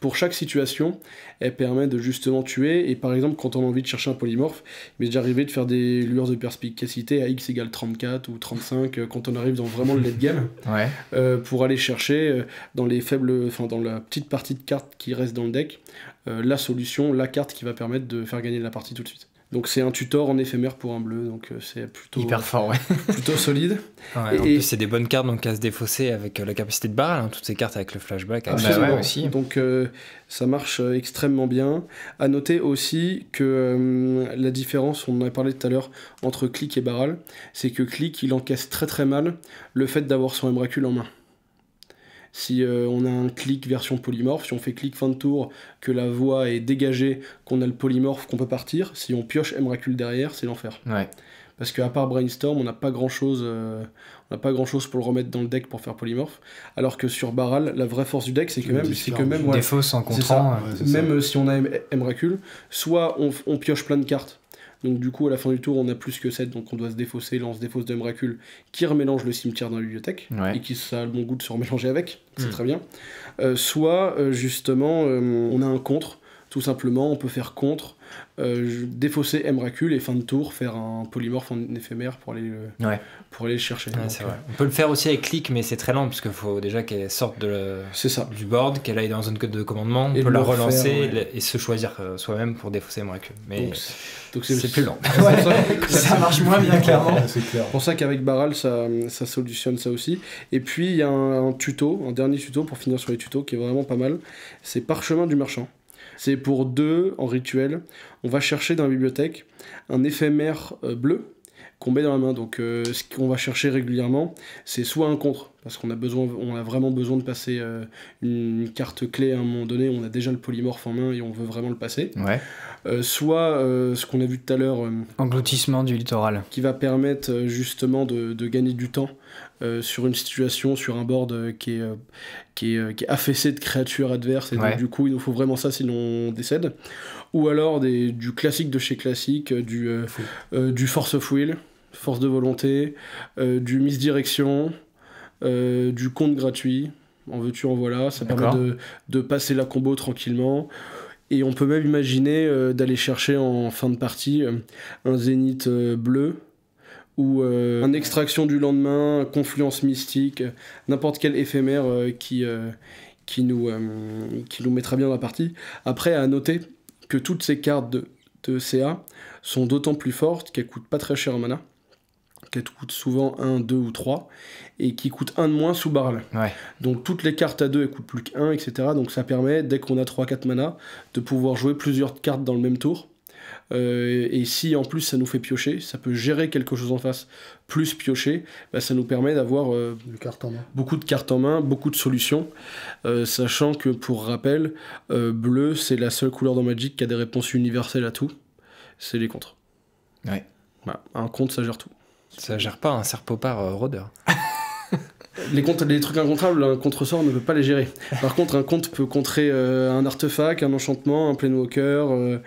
pour chaque situation, elle permet de justement tuer. Et par exemple, quand on a envie de chercher un polymorphe, mais déjà arrivé de faire des lueurs de perspicacité à x égale 34 ou 35 euh, quand on arrive dans vraiment le late game, euh, pour aller chercher euh, dans les faibles, enfin dans la petite partie de cartes qui reste dans le deck, la solution, la carte qui va permettre de faire gagner la partie tout de suite. Donc c'est un tutor en éphémère pour un bleu, donc euh, c'est plutôt hyper plutôt solide. et, en plus c'est des bonnes cartes donc à se défausser avec euh, la capacité de Barral hein, toutes ces cartes avec le flashback. Avec bah bah aussi. Donc euh, ça marche extrêmement bien. À noter aussi que la différence, on en a parlé tout à l'heure entre Clic et barral, c'est que Clic il encaisse très très mal le fait d'avoir son embracule en main si euh, on a un clic version polymorphe, si on fait clic fin de tour, que la voie est dégagée, qu'on a le polymorphe, qu'on peut partir, si on pioche Mracul derrière, c'est l'enfer. Parce qu'à part Brainstorm, on n'a pas grand chose, euh, on pas grand chose pour le remettre dans le deck pour faire polymorphe. Alors que sur Baral, la vraie force du deck, c'est que même, c'est que même, euh, même si on a Mracul, soit on pioche plein de cartes donc du coup, à la fin du tour, on a plus que 7, donc on doit se défausser. lance on se défausse de qui remélange le cimetière dans la bibliothèque, et qui ça a le bon goût de se remélanger avec, c'est hmm. très bien. Euh, soit, euh, justement, euh, on a un contre tout simplement, on peut faire contre, euh, défausser Emrakul et fin de tour, faire un polymorphe en éphémère pour aller pour chercher. Euh, on peut le faire aussi avec clic, mais c'est très lent, parce qu'il faut déjà qu'elle sorte de du board, qu'elle aille dans une zone de commandement, on peut la relancer et, se choisir euh, soi-même pour défausser Emrakul. Mais c'est plus lent. ça marche moins bien, clairement. C'est pour ça qu'avec Baral, ça, solutionne ça aussi. Et puis, il y a un tuto, un dernier tuto pour finir sur les tutos qui est vraiment pas mal. C'est Parchemin du marchand. C'est pour deux en rituel. On va chercher dans la bibliothèque un éphémère euh, bleu qu'on met dans la main. Donc, euh, ce qu'on va chercher régulièrement, c'est soit un contre parce qu'on a besoin, on a vraiment besoin de passer euh, une carte clé à un moment donné. On a déjà le polymorphe en main et on veut vraiment le passer. Ouais. Euh, soit euh, ce qu'on a vu tout à l'heure, engloutissement du littoral, qui va permettre justement de, gagner du temps. sur une situation, sur un board qui, est, qui, est, qui, est, affaissé de créatures adverses, et donc du coup il nous faut vraiment ça sinon on décède. Ou alors du classique de chez classique, du, du force of will, force de volonté, du misdirection, euh, du compte gratuit. En veux-tu, en voilà. Ça permet de, passer la combo tranquillement. Et on peut même imaginer euh, d'aller chercher en fin de partie euh, un zénith bleu ou un extraction du lendemain, confluence mystique, n'importe quel éphémère qui, qui, nous, qui nous mettra bien dans la partie. Après, à noter que toutes ces cartes de, CA sont d'autant plus fortes qu'elles coûtent pas très cher en mana qu'elles coûtent souvent 1, 2 ou 3, et qui coûte 1 de moins sous barrel. Donc toutes les cartes à 2, elles coûtent plus qu'un, etc. Donc ça permet, dès qu'on a 3-4 mana, de pouvoir jouer plusieurs cartes dans le même tour. Euh, et si en plus ça nous fait piocher, ça peut gérer quelque chose en face, plus piocher, bah, ça nous permet d'avoir euh, beaucoup de cartes en main, beaucoup de solutions, euh, sachant que pour rappel, bleu c'est la seule couleur dans Magic qui a des réponses universelles à tout, c'est les contres. Ouais. un contre ça gère tout. Ça gère pas un serpopard par euh, rôdeur. les, trucs incontrables, un contre contresort ne peut pas les gérer. Par contre, un compte peut contrer euh, un artefact, un enchantement, un planewalker, walker,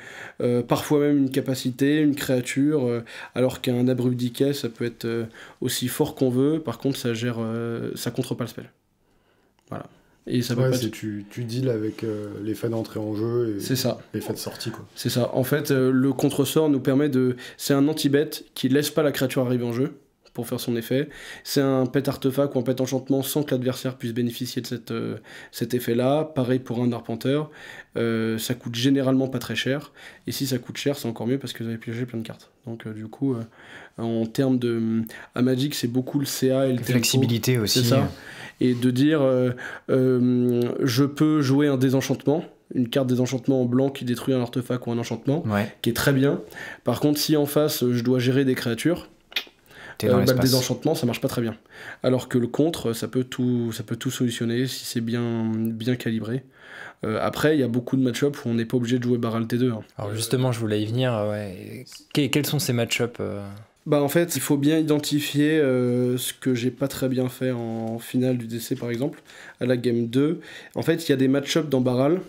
euh, parfois même une capacité, une créature, alors qu'un abrupt ça peut être aussi fort qu'on veut. Par contre, ça gère, ça contre pas le spell. Voilà ouais, tu, tu, deals avec euh, les d'entrée en jeu et les de sortie. C'est ça. En fait, euh, le le sort nous permet de. C'est un anti-bet qui laisse pas la créature arriver en jeu pour faire son effet. C'est un pet artefact ou un pet enchantement sans que l'adversaire puisse bénéficier de cette, euh, cet effet-là. Pareil pour un arpenteur. Euh, ça coûte généralement pas très cher. Et si ça coûte cher, c'est encore mieux parce que vous avez piégé plein de cartes. Donc euh, du coup, en termes de... Hum, à Magic, c'est beaucoup le CA et le Flexibilité aussi. ça. Et de dire, je peux jouer un désenchantement une carte désenchantement enchantements en blanc qui détruit un artefact ou un enchantement, qui est très bien. Par contre, si en face je dois gérer des créatures, euh, dans le désenchantement, ça marche pas très bien. Alors que le contre, ça peut tout, ça peut tout solutionner si c'est bien, bien calibré. Euh, après, il y a beaucoup de match-up où on n'est pas obligé de jouer Baral T2. Hein. Alors justement, je voulais y venir. Euh, ouais. quels sont ces match-up bah en fait, il faut bien identifier ce que j'ai pas très bien fait en finale du DC par exemple, à la game 2. En fait, il y a des match-up dans Baral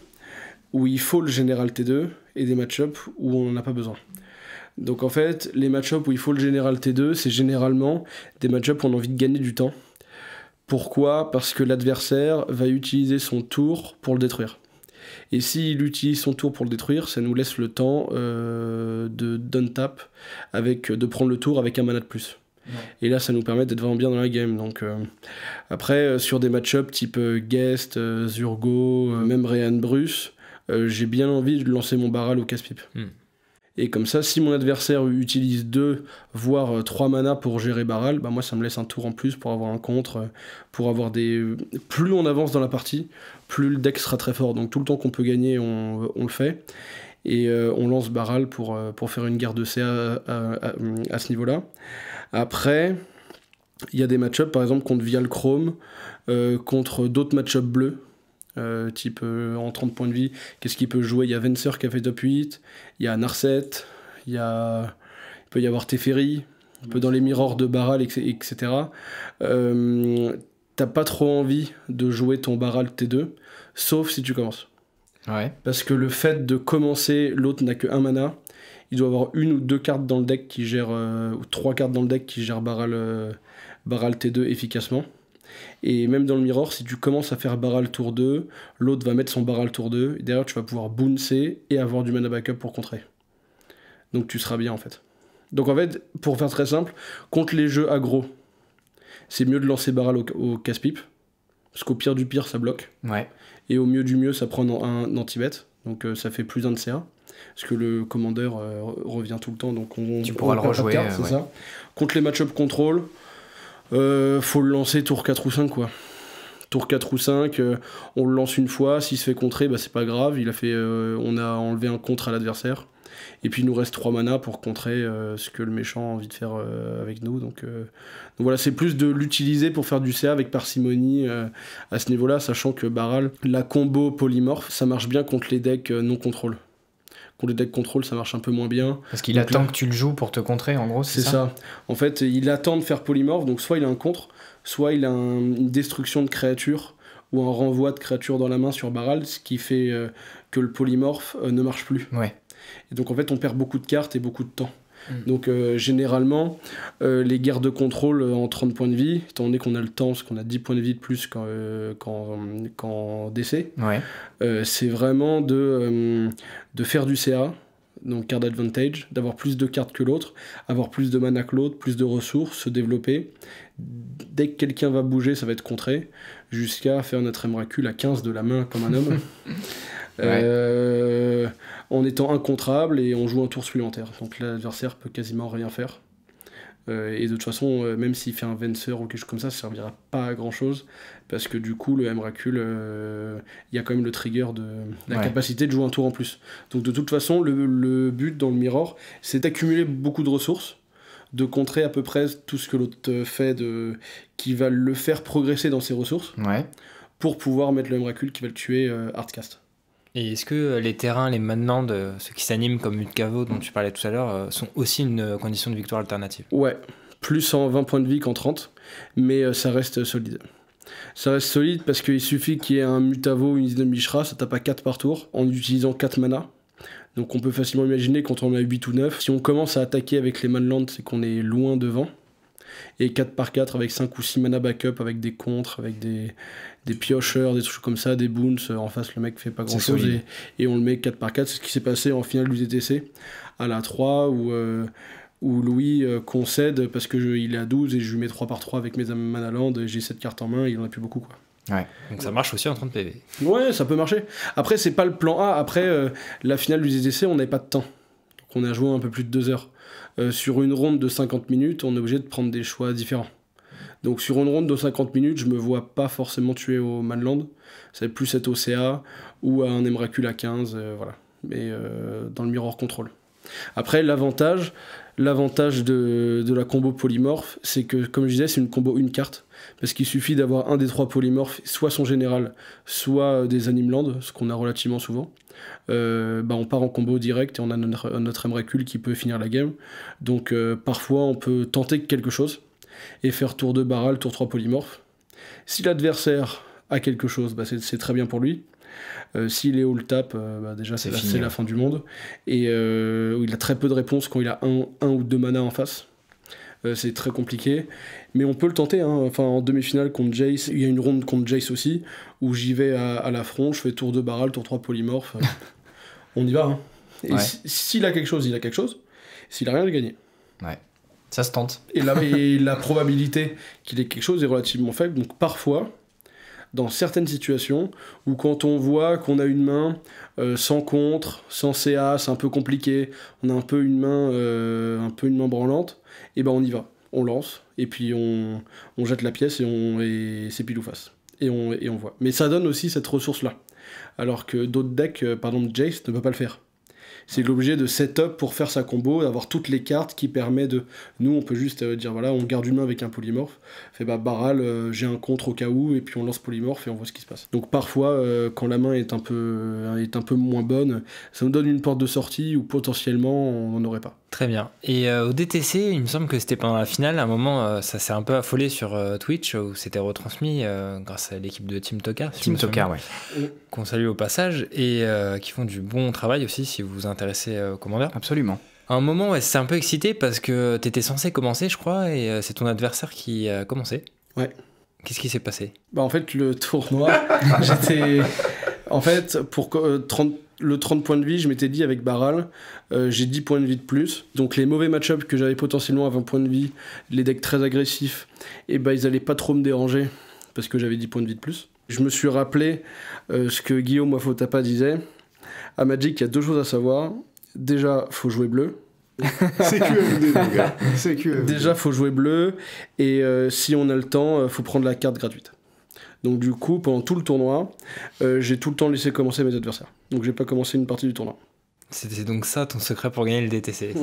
où il faut le général T2 et des match-up où on n'en a pas besoin. Donc en fait, les match-ups où il faut le général T2, c'est généralement des match-ups où on a envie de gagner du temps. Pourquoi Parce que l'adversaire va utiliser son tour pour le détruire. Et s'il utilise son tour pour le détruire, ça nous laisse le temps euh, de tap avec, de prendre le tour avec un mana de plus. Et là, ça nous permet d'être vraiment bien dans la game. Donc, euh, après, euh, sur des match-ups type Guest, Zurgo, mm. même Ryan Bruce, j'ai bien envie de lancer mon baral au casse-pipe. Mm. Et comme ça, si mon adversaire utilise 2, voire 3 euh, manas pour gérer Baral, bah moi ça me laisse un tour en plus pour avoir un contre, euh, pour avoir des... Plus on avance dans la partie, plus le deck sera très fort. Donc tout le temps qu'on peut gagner, on, euh, le fait. Et on lance Baral pour, pour faire une guerre de CA à, ce niveau-là. Après, il y a des match-ups, par exemple contre Vial Chrome, contre d'autres match bleus, euh, type euh, en 30 points de vie. Qu'est-ce qu'il peut jouer Il y a Venser qui a fait top 8, il y a Narset, il, y a... il peut y avoir Teferi, un peu dans les miroirs de Baral, etc. Euh, t'as pas trop envie de jouer ton Baral T2, sauf si tu commences. Ouais. Parce que le fait de commencer, l'autre n'a que un mana. Il doit avoir une ou deux cartes dans le deck qui gèrent, ou trois cartes dans le deck qui gèrent Baral, Baral T2 efficacement. Et même dans le mirror, si tu commences à faire baral tour 2, l'autre va mettre son baral tour 2, et derrière tu vas pouvoir bouncer et avoir du mana backup pour contrer. Donc tu seras bien en fait. Donc en fait, pour faire très simple, contre les jeux aggro, c'est mieux de lancer baral au, casse-pipe, parce qu'au pire du pire, ça bloque. Et au mieux du mieux, ça prend un, anti-bet, donc euh, ça fait plus un de CA parce que le commandeur euh, revient tout le temps, donc on, tu le rejouer. Euh, contre les match-up contrôle, euh, faut le lancer tour 4 ou 5, quoi. Tour 4 ou 5, euh, on le lance une fois, s'il se fait contrer, bah, c'est pas grave, il a fait, euh, on a enlevé un contre à l'adversaire. Et puis il nous reste 3 manas pour contrer euh, ce que le méchant a envie de faire avec nous. Donc, voilà, c'est plus de l'utiliser pour faire du CA avec parcimonie à ce niveau-là, sachant que Baral, la combo polymorphe, ça marche bien contre les decks non contrôle. Pour le deck contrôle ça marche un peu moins bien. Parce qu'il attend que tu le joues pour te contrer, en gros, c'est ça En fait, il attend de faire polymorphe, donc soit il a un contre, soit il a une destruction de créature ou un renvoi de créature dans la main sur Baral, ce qui fait euh, que le polymorphe euh, ne marche plus. Ouais. Et donc en fait, on perd beaucoup de cartes et beaucoup de temps. Mm. Donc euh, généralement, euh, les guerres de contrôle euh, en 30 points de vie, étant donné qu'on a le temps, parce qu'on a 10 points de vie de plus qu'en quand décès, c'est vraiment de, de faire du CA donc card advantage, d'avoir plus de cartes que l'autre, avoir plus de mana que l'autre, plus de ressources, se développer. Dès que quelqu'un va bouger, ça va être contré, jusqu'à faire notre Emrakul à 15 de la main comme un homme. en étant incontrable et on joue un tour supplémentaire. Donc l'adversaire peut quasiment rien faire. Euh, et de toute façon, euh, même s'il fait un Venser ou quelque chose comme ça, ça servira pas à grand chose. Parce que du coup, le racul, euh, il y a quand même le trigger de, la capacité de jouer un tour en plus. Donc de toute façon, le, but dans le Mirror, c'est d'accumuler beaucoup de ressources, de contrer à peu près tout ce que l'autre fait, de, qui va le faire progresser dans ses ressources, pour pouvoir mettre le Racule qui va le tuer hardcast. Et est-ce que euh, les terrains, les maintenant de ceux qui s'animent comme Utcavo dont tu parlais tout à l'heure, euh, sont aussi une euh, condition de victoire alternative Ouais, plus en 20 points de vie qu'en 30, mais ça reste solide. Ça reste solide parce qu'il suffit qu'il y ait un Mutavo, une de ça tape à 4 par tour en utilisant 4 mana. Donc on peut facilement imaginer quand on a 8 ou 9, si on commence à attaquer avec les Manlands, c'est qu'on est loin devant et 4 par 4 avec 5 ou 6 mana backup, avec des contres, avec des, des piocheurs, des trucs comme ça, des boons. Euh, en face, le mec fait pas grand chose et, et, on le met 4 par 4. C'est ce qui s'est passé en finale du DTC à la 3 où. Euh, où Louis euh, concède parce qu'il est à 12 et je lui mets 3 par 3 avec mes Manaland et j'ai 7 cartes en main, il en a plus beaucoup quoi. Ouais. Donc ça marche aussi en 30 PV. Ouais, ça peut marcher. Après, c'est pas le plan A. Après, la finale du DTC, on n'avait pas de temps. Donc on a joué un peu plus de 2 heures. Euh, sur une ronde de 50 minutes, on est obligé de prendre des choix différents. Donc sur une ronde de 50 minutes, je me vois pas forcément tuer au Manland. C'est plus cet OCA ou à un Emrakul à 15, voilà. Mais euh, dans le mirror control. Après, l'avantage, l'avantage de, de, la combo polymorphe, c'est que, comme je disais, c'est une combo une carte. Parce qu'il suffit d'avoir un des trois polymorphes, soit son général, soit euh, des Animeland, ce qu'on a relativement souvent. Euh, bah, on part en combo direct et on a notre, notre qui peut finir la game. Donc euh, parfois on peut tenter quelque chose et faire tour 2 Baral, tour 3 polymorphe. Si l'adversaire a quelque chose, bah, c'est très bien pour lui. Euh, s'il est all tap, bah, déjà c'est la, la, hein. fin du monde. Et il a très peu de réponses quand il a un, un ou deux mana en face. Euh, c'est très compliqué. Mais on peut le tenter. Hein. Enfin, en demi-finale contre Jace, il y a une ronde contre Jace aussi, où j'y vais à, la front, je fais tour de Baral tour 3 polymorphe. on y va. Hein. Et s'il a quelque chose, il a quelque chose. S'il a rien, il gagne. Ouais. Ça se tente. et la probabilité qu'il ait quelque chose est relativement faible. Donc parfois, dans certaines situations où quand on voit qu'on a une main euh, sans contre, sans CA, c'est un peu compliqué, on a un peu une main, euh, un peu une branlante, et eh ben on y va, on lance, et puis on, jette la pièce et, on, et c'est pile ou face. Et on, et on voit. Mais ça donne aussi cette ressource-là. Alors que d'autres decks, euh, par exemple Jace, ne peuvent pas le faire c'est l'objet de setup pour faire sa combo, d'avoir toutes les cartes qui permet de. Nous, on peut juste euh, dire voilà, on garde une main avec un polymorphe, fait bah baral, euh, j'ai un contre au cas où, et puis on lance polymorphe et on voit ce qui se passe. Donc parfois, euh, quand la main est un, peu, est un peu moins bonne, ça nous donne une porte de sortie où potentiellement on n'en aurait pas. Très bien. Et au DTC, il me semble que c'était pendant la finale, à un moment, ça s'est un peu affolé sur Twitch où c'était retransmis grâce à l'équipe de Team Toka. Team ouais. Qu'on salue au passage et qui font du bon travail aussi si vous vous intéressez intéressé euh, au Absolument. À un moment, ouais, c'est un peu excité parce que t'étais censé commencer, je crois, et euh, c'est ton adversaire qui a commencé. Ouais. Qu'est-ce qui s'est passé Bah en fait le tournoi, j'étais en fait pour 30 euh, le 30 points de vie, je m'étais dit avec Baral, j'ai 10 points de vie de plus. Donc les mauvais match-up que j'avais potentiellement à 20 points de vie, les decks très agressifs, et eh bah ben, ils allaient pas trop me déranger parce que j'avais 10 points de vie de plus. Je me suis rappelé ce que Guillaume Wafotapa disait, à Magic, il y a deux choses à savoir. Déjà, faut jouer bleu. C'est QFD, Déjà, faut jouer bleu. Et euh, si on a le temps, euh, faut prendre la carte gratuite. Donc, du coup, pendant tout le tournoi, euh, j'ai tout le temps laissé commencer mes adversaires. Donc, j'ai pas commencé une partie du tournoi. C'était donc ça ton secret pour gagner le DTC.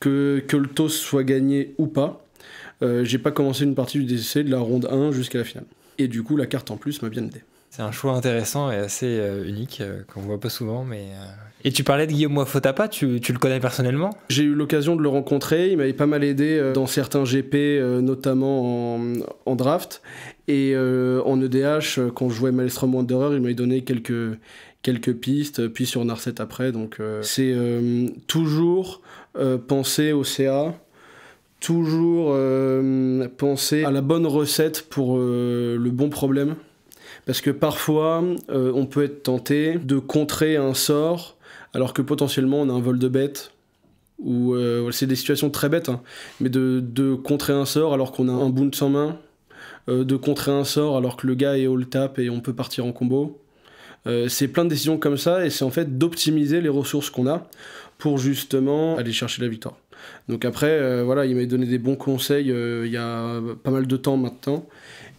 Que, que le toss soit gagné ou pas, j'ai pas commencé une partie du DTC de la ronde 1 jusqu'à la finale. Et du coup, la carte en plus m'a bien aidé c'est un choix intéressant et assez euh, unique qu'on euh, qu'on voit pas souvent. Mais euh, et tu parlais de Guillaume Wafotapa, tu, tu le connais personnellement J'ai eu l'occasion de le rencontrer. Il m'avait pas mal aidé dans certains GP, notamment en, draft et en EDH quand je jouais Maelstrom Wanderer. Il m'avait donné quelques quelques pistes, puis sur Narset après. Donc c'est toujours penser au CA toujours penser à la bonne recette pour le bon problème parce que parfois, euh, on peut être tenté de contrer un sort alors que potentiellement on a un vol de bête. Ou euh, c'est des situations très bêtes, hein, mais de, contrer un sort alors qu'on a un boon sans main, euh, de contrer un sort alors que le gars est all tap et on peut partir en combo. c'est plein de décisions comme ça et c'est en fait d'optimiser les ressources qu'on a pour justement aller chercher la victoire. Donc après, euh, voilà, il m'a donné des bons conseils euh, il y a pas mal de temps maintenant,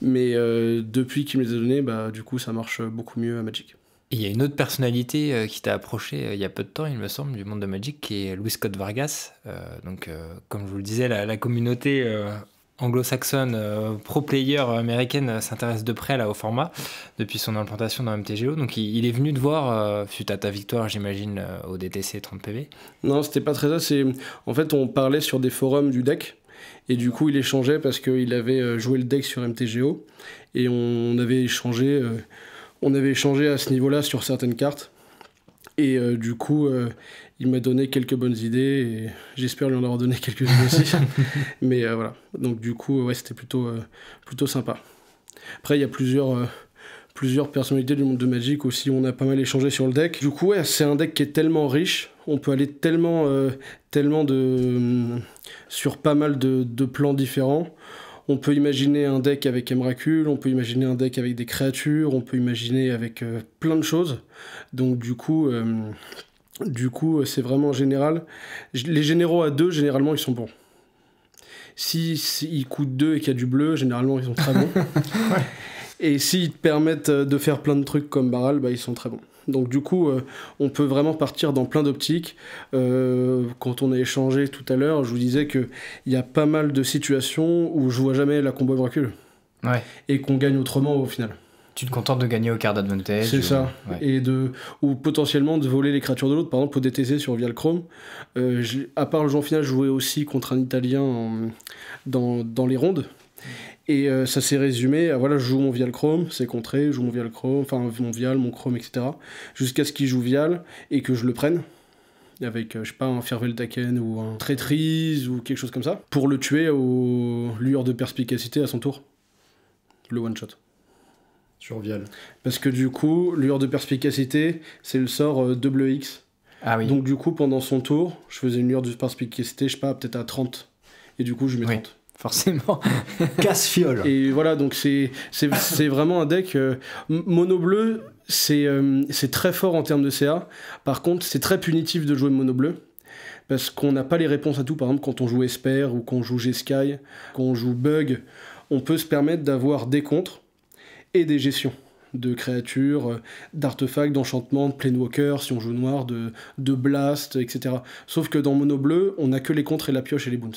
mais euh, depuis qu'il me les a donnés, bah, du coup, ça marche beaucoup mieux à Magic. Il y a une autre personnalité qui t'a approché il y a peu de temps, il me semble, du monde de Magic, qui est Louis Scott Vargas. donc, comme je vous le disais, la, la communauté anglo-saxonne, euh, pro-player américaine euh, s'intéresse de près là au format depuis son implantation dans MTGO. Donc il, est venu te voir, euh, suite à ta victoire j'imagine au DTC 30 PV. Non, c'était pas très ça. C'est en fait on parlait sur des forums du deck. Et du coup, il échangeait parce qu'il avait joué le deck sur MTGO. Et on avait échangé, on avait échangé à ce niveau-là sur certaines cartes. Et du coup, il m'a donné quelques bonnes idées et j'espère lui en avoir donné quelques-unes aussi. Mais euh, voilà, donc du coup, ouais, c'était plutôt, euh, plutôt sympa. Après, il y a plusieurs, euh, plusieurs personnalités du monde de Magic aussi, on a pas mal échangé sur le deck. Du coup, ouais, c'est un deck qui est tellement riche, on peut aller tellement, tellement de, mm, sur pas mal de, plans différents. On peut imaginer un deck avec Emrakul, on peut imaginer un deck avec des créatures, on peut imaginer avec plein de choses. Donc du coup, du coup, euh, c'est vraiment général. Les généraux à deux, généralement, ils sont bons. S'ils si, si coûtent 2 et qu'il y a du bleu, généralement, ils sont très bons. Et s'ils te permettent euh, de faire plein de trucs comme Barral, bah, ils sont très bons. Donc du coup, euh, on peut vraiment partir dans plein d'optiques. quand on a échangé tout à l'heure, je vous disais qu'il y a pas mal de situations où je vois jamais la combo de Ouais. Et qu'on gagne autrement au final tu te contentes de gagner au card advantage. C'est ça. Et de, ou potentiellement de voler les créatures de l'autre. Par exemple, au DTC sur Vial Chrome, euh, à part le jour Final, je jouais aussi contre un Italien dans, dans, les rondes. Et euh, ça s'est résumé à voilà, je joue mon Vial Chrome, c'est contré, je joue mon Vial Chrome, enfin mon Vial, mon Chrome, etc. Jusqu'à ce qu'il joue Vial et que je le prenne avec, euh, je sais pas, un Fervel Taken ou un Traîtrise ou quelque chose comme ça, pour le tuer aux lueurs de perspicacité à son tour. Le one-shot. Parce que du coup, lueur de perspicacité, c'est le sort double euh, X. Ah oui. Donc du coup, pendant son tour, je faisais une lure de perspicacité, je sais pas, peut-être à 30. Et du coup, je mets forcément. Casse-fiole. Et voilà, donc c'est, vraiment un deck euh, mono-bleu. Euh, c'est, très fort en termes de CA. Par contre, c'est très punitif de jouer mono-bleu. Parce qu'on n'a pas les réponses à tout. Par exemple, quand on joue Esper ou qu'on joue G-Sky, qu'on joue Bug, on peut se permettre d'avoir des contres et des gestions de créatures, d'artefacts, d'enchantements, de walkers, si on joue noir, de, de blast, etc. Sauf que dans mono bleu, on n'a que les contres et la pioche et les boons.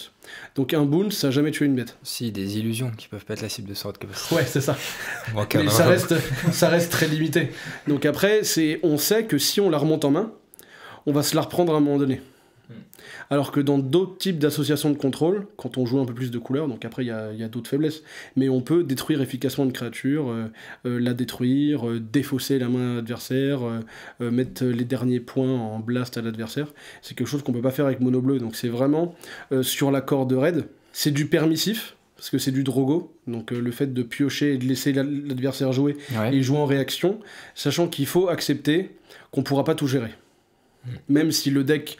Donc un boon, ça a jamais tué une bête. Si, des illusions qui peuvent pas être la cible de sorte Ouais, c'est ça. Mais ça reste, ça reste très limité. Donc après, c'est, on sait que si on la remonte en main, on va se la reprendre à un moment donné. Hmm. Alors que dans d'autres types d'associations de contrôle, quand on joue un peu plus de couleurs, donc après il y a, d'autres faiblesses, mais on peut détruire efficacement une créature, euh, euh, la détruire, euh, défausser la main à l'adversaire, mettre les derniers points en blast à l'adversaire. C'est quelque chose qu'on peut pas faire avec mono bleu, donc c'est vraiment sur la corde raid. C'est du permissif, parce que c'est du drogo, donc le fait de piocher et de laisser l'adversaire jouer il et jouer en réaction, sachant qu'il faut accepter qu'on pourra pas tout gérer. Hmm. Même si le deck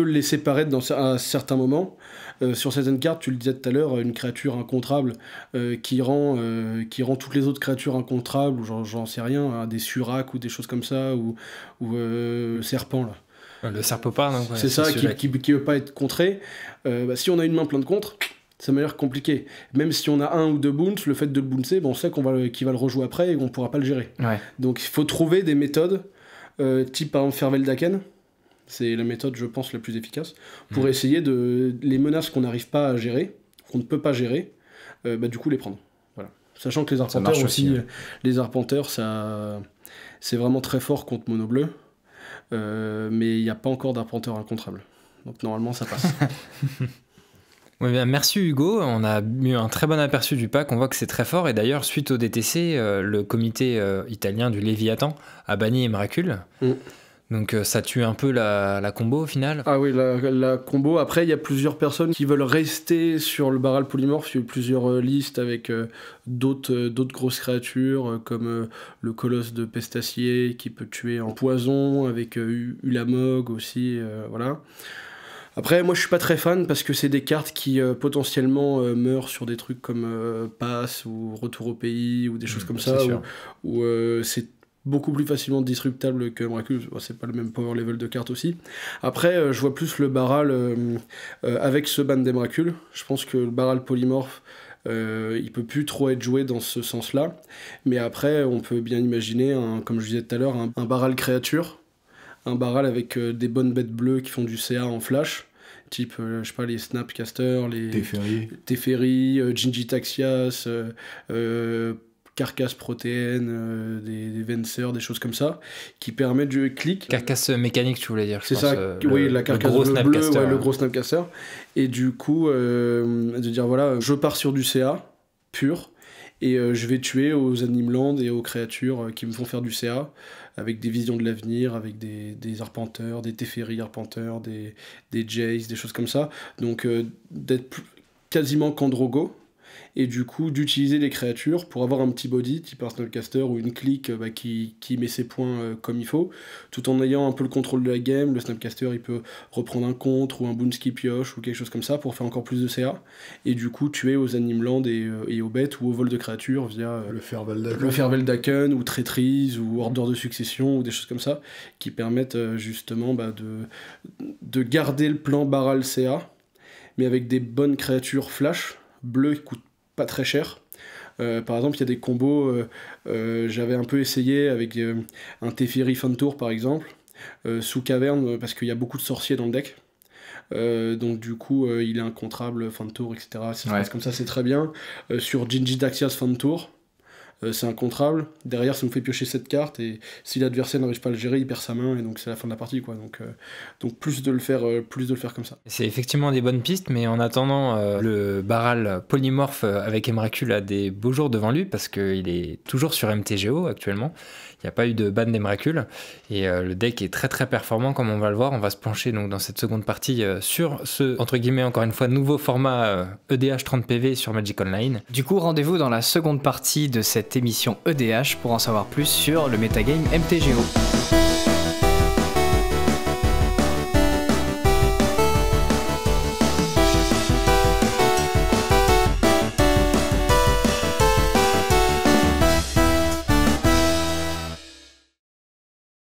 peut le laisser paraître dans, un certain moment. Euh, sur certaines cartes, tu le disais tout à l'heure, une créature incontrable euh, qui, rend, euh, qui rend toutes les autres créatures incontrables, ou j'en sais rien, hein, des suracs ou des choses comme ça, ou, ou serpent là. Le serpopard, c'est ça, qui, qui, veut pas être contré. Bah, si on a une main pleine de contre, ça m'a l'air compliqué. Même si on a un ou deux bounce, le fait de le bouncer, bon on sait qu'on va qui va le rejouer après et on pourra pas le gérer. Donc il faut trouver des méthodes, type par exemple c'est la méthode, je pense, la plus efficace pour mm. essayer de les menaces qu'on n'arrive pas à gérer, qu'on ne peut pas gérer, euh, bah, du coup les prendre. Voilà. Sachant que les arpenteurs aussi, euh, les arpenteurs, ça, c'est vraiment très fort contre mono bleu, euh, mais il n'y a pas encore d'arpenteur incontrable. Donc normalement, ça passe. Oui, bien, merci Hugo, on a eu un très bon aperçu du pack, on voit que c'est très fort et d'ailleurs suite au DTC, le comité italien du Léviathan a banni Emracul. Mm. Donc euh, ça tue un peu la, combo au final. Ah oui, la, combo. Après, il y a plusieurs personnes qui veulent rester sur le barral polymorphe. Il y a plusieurs euh, listes avec euh, d'autres grosses créatures comme le colosse de Pestacier qui peut tuer en poison, avec Ulamog aussi. voilà. Après, moi je suis pas très fan parce que c'est des cartes qui potentiellement meurent sur des trucs comme passe ou retour au pays ou des choses mm, comme ça, sûr. c'est beaucoup plus facilement disruptable que Miraculous. c'est pas le même power level de carte aussi. Après, euh, je vois plus le Baral euh, euh, avec ce ban des Mrakul. Je pense que le Baral polymorphe. il peut plus trop être joué dans ce sens-là. Mais après, on peut bien imaginer, comme je disais tout à l'heure, un, Baral créature, un Baral avec des bonnes bêtes bleues qui font du CA en flash, type, je sais pas, les Snapcaster, les Teferi, Teferi Gingitaxias carcasses protéines, euh, des, des des choses comme ça, qui permettent du clic. Carcasse mécanique, tu voulais dire. C'est ça, euh, oui, la carcasse le gros Snapcaster. Et du coup, euh, de dire voilà, je pars sur du CA pur et je vais tuer aux Animeland et aux créatures qui me font faire du CA avec des visions de l'avenir, avec des, arpenteurs, des Teferi arpenteurs, des, des Jays, des choses comme ça. Donc d'être quasiment qu'Androgo et du coup d'utiliser les créatures pour avoir un petit body type un Snapcaster, ou une clique euh, bah, qui, qui, met ses points euh, comme il faut, tout en ayant un peu le contrôle de la game. Le snapcaster il peut reprendre un contre ou un boonski pioche ou quelque chose comme ça pour faire encore plus de CA et du coup tuer aux animelands et, euh, et aux bêtes ou au vol de créatures via le fervel Daken ou traîtrise ou ordre de succession ou des choses comme ça qui permettent justement bah, de, de garder le plan baral CA mais avec des bonnes créatures flash bleu qui coûtent pas très cher. Euh, par exemple, il y a des combos, euh, euh, j'avais un peu essayé avec un Teferi Fan Tour par exemple, sous caverne, parce qu'il y a beaucoup de sorciers dans le deck. donc du coup il est incontrable fin tour etc ça comme ça c'est très bien sur Jinji Daxias tour euh, c'est incontrable. Derrière, ça nous fait piocher cette carte, et si l'adversaire n'arrive pas à le gérer, il perd sa main, et donc c'est la fin de la partie. Quoi. Donc, euh, donc plus, de le faire, euh, plus de le faire comme ça. C'est effectivement des bonnes pistes, mais en attendant, le Baral polymorphe avec Emrakul a des beaux jours devant lui, parce qu'il est toujours sur MTGO actuellement. Il n'y a pas eu de ban d'Emrakul, et le deck est très très performant, comme on va le voir. On va se pencher donc, dans cette seconde partie sur ce, entre guillemets, encore une fois, nouveau format EDH 30PV e sur Magic Online. Du coup, rendez-vous dans la seconde partie de cette émission EDH pour en savoir plus sur le metagame MTGO.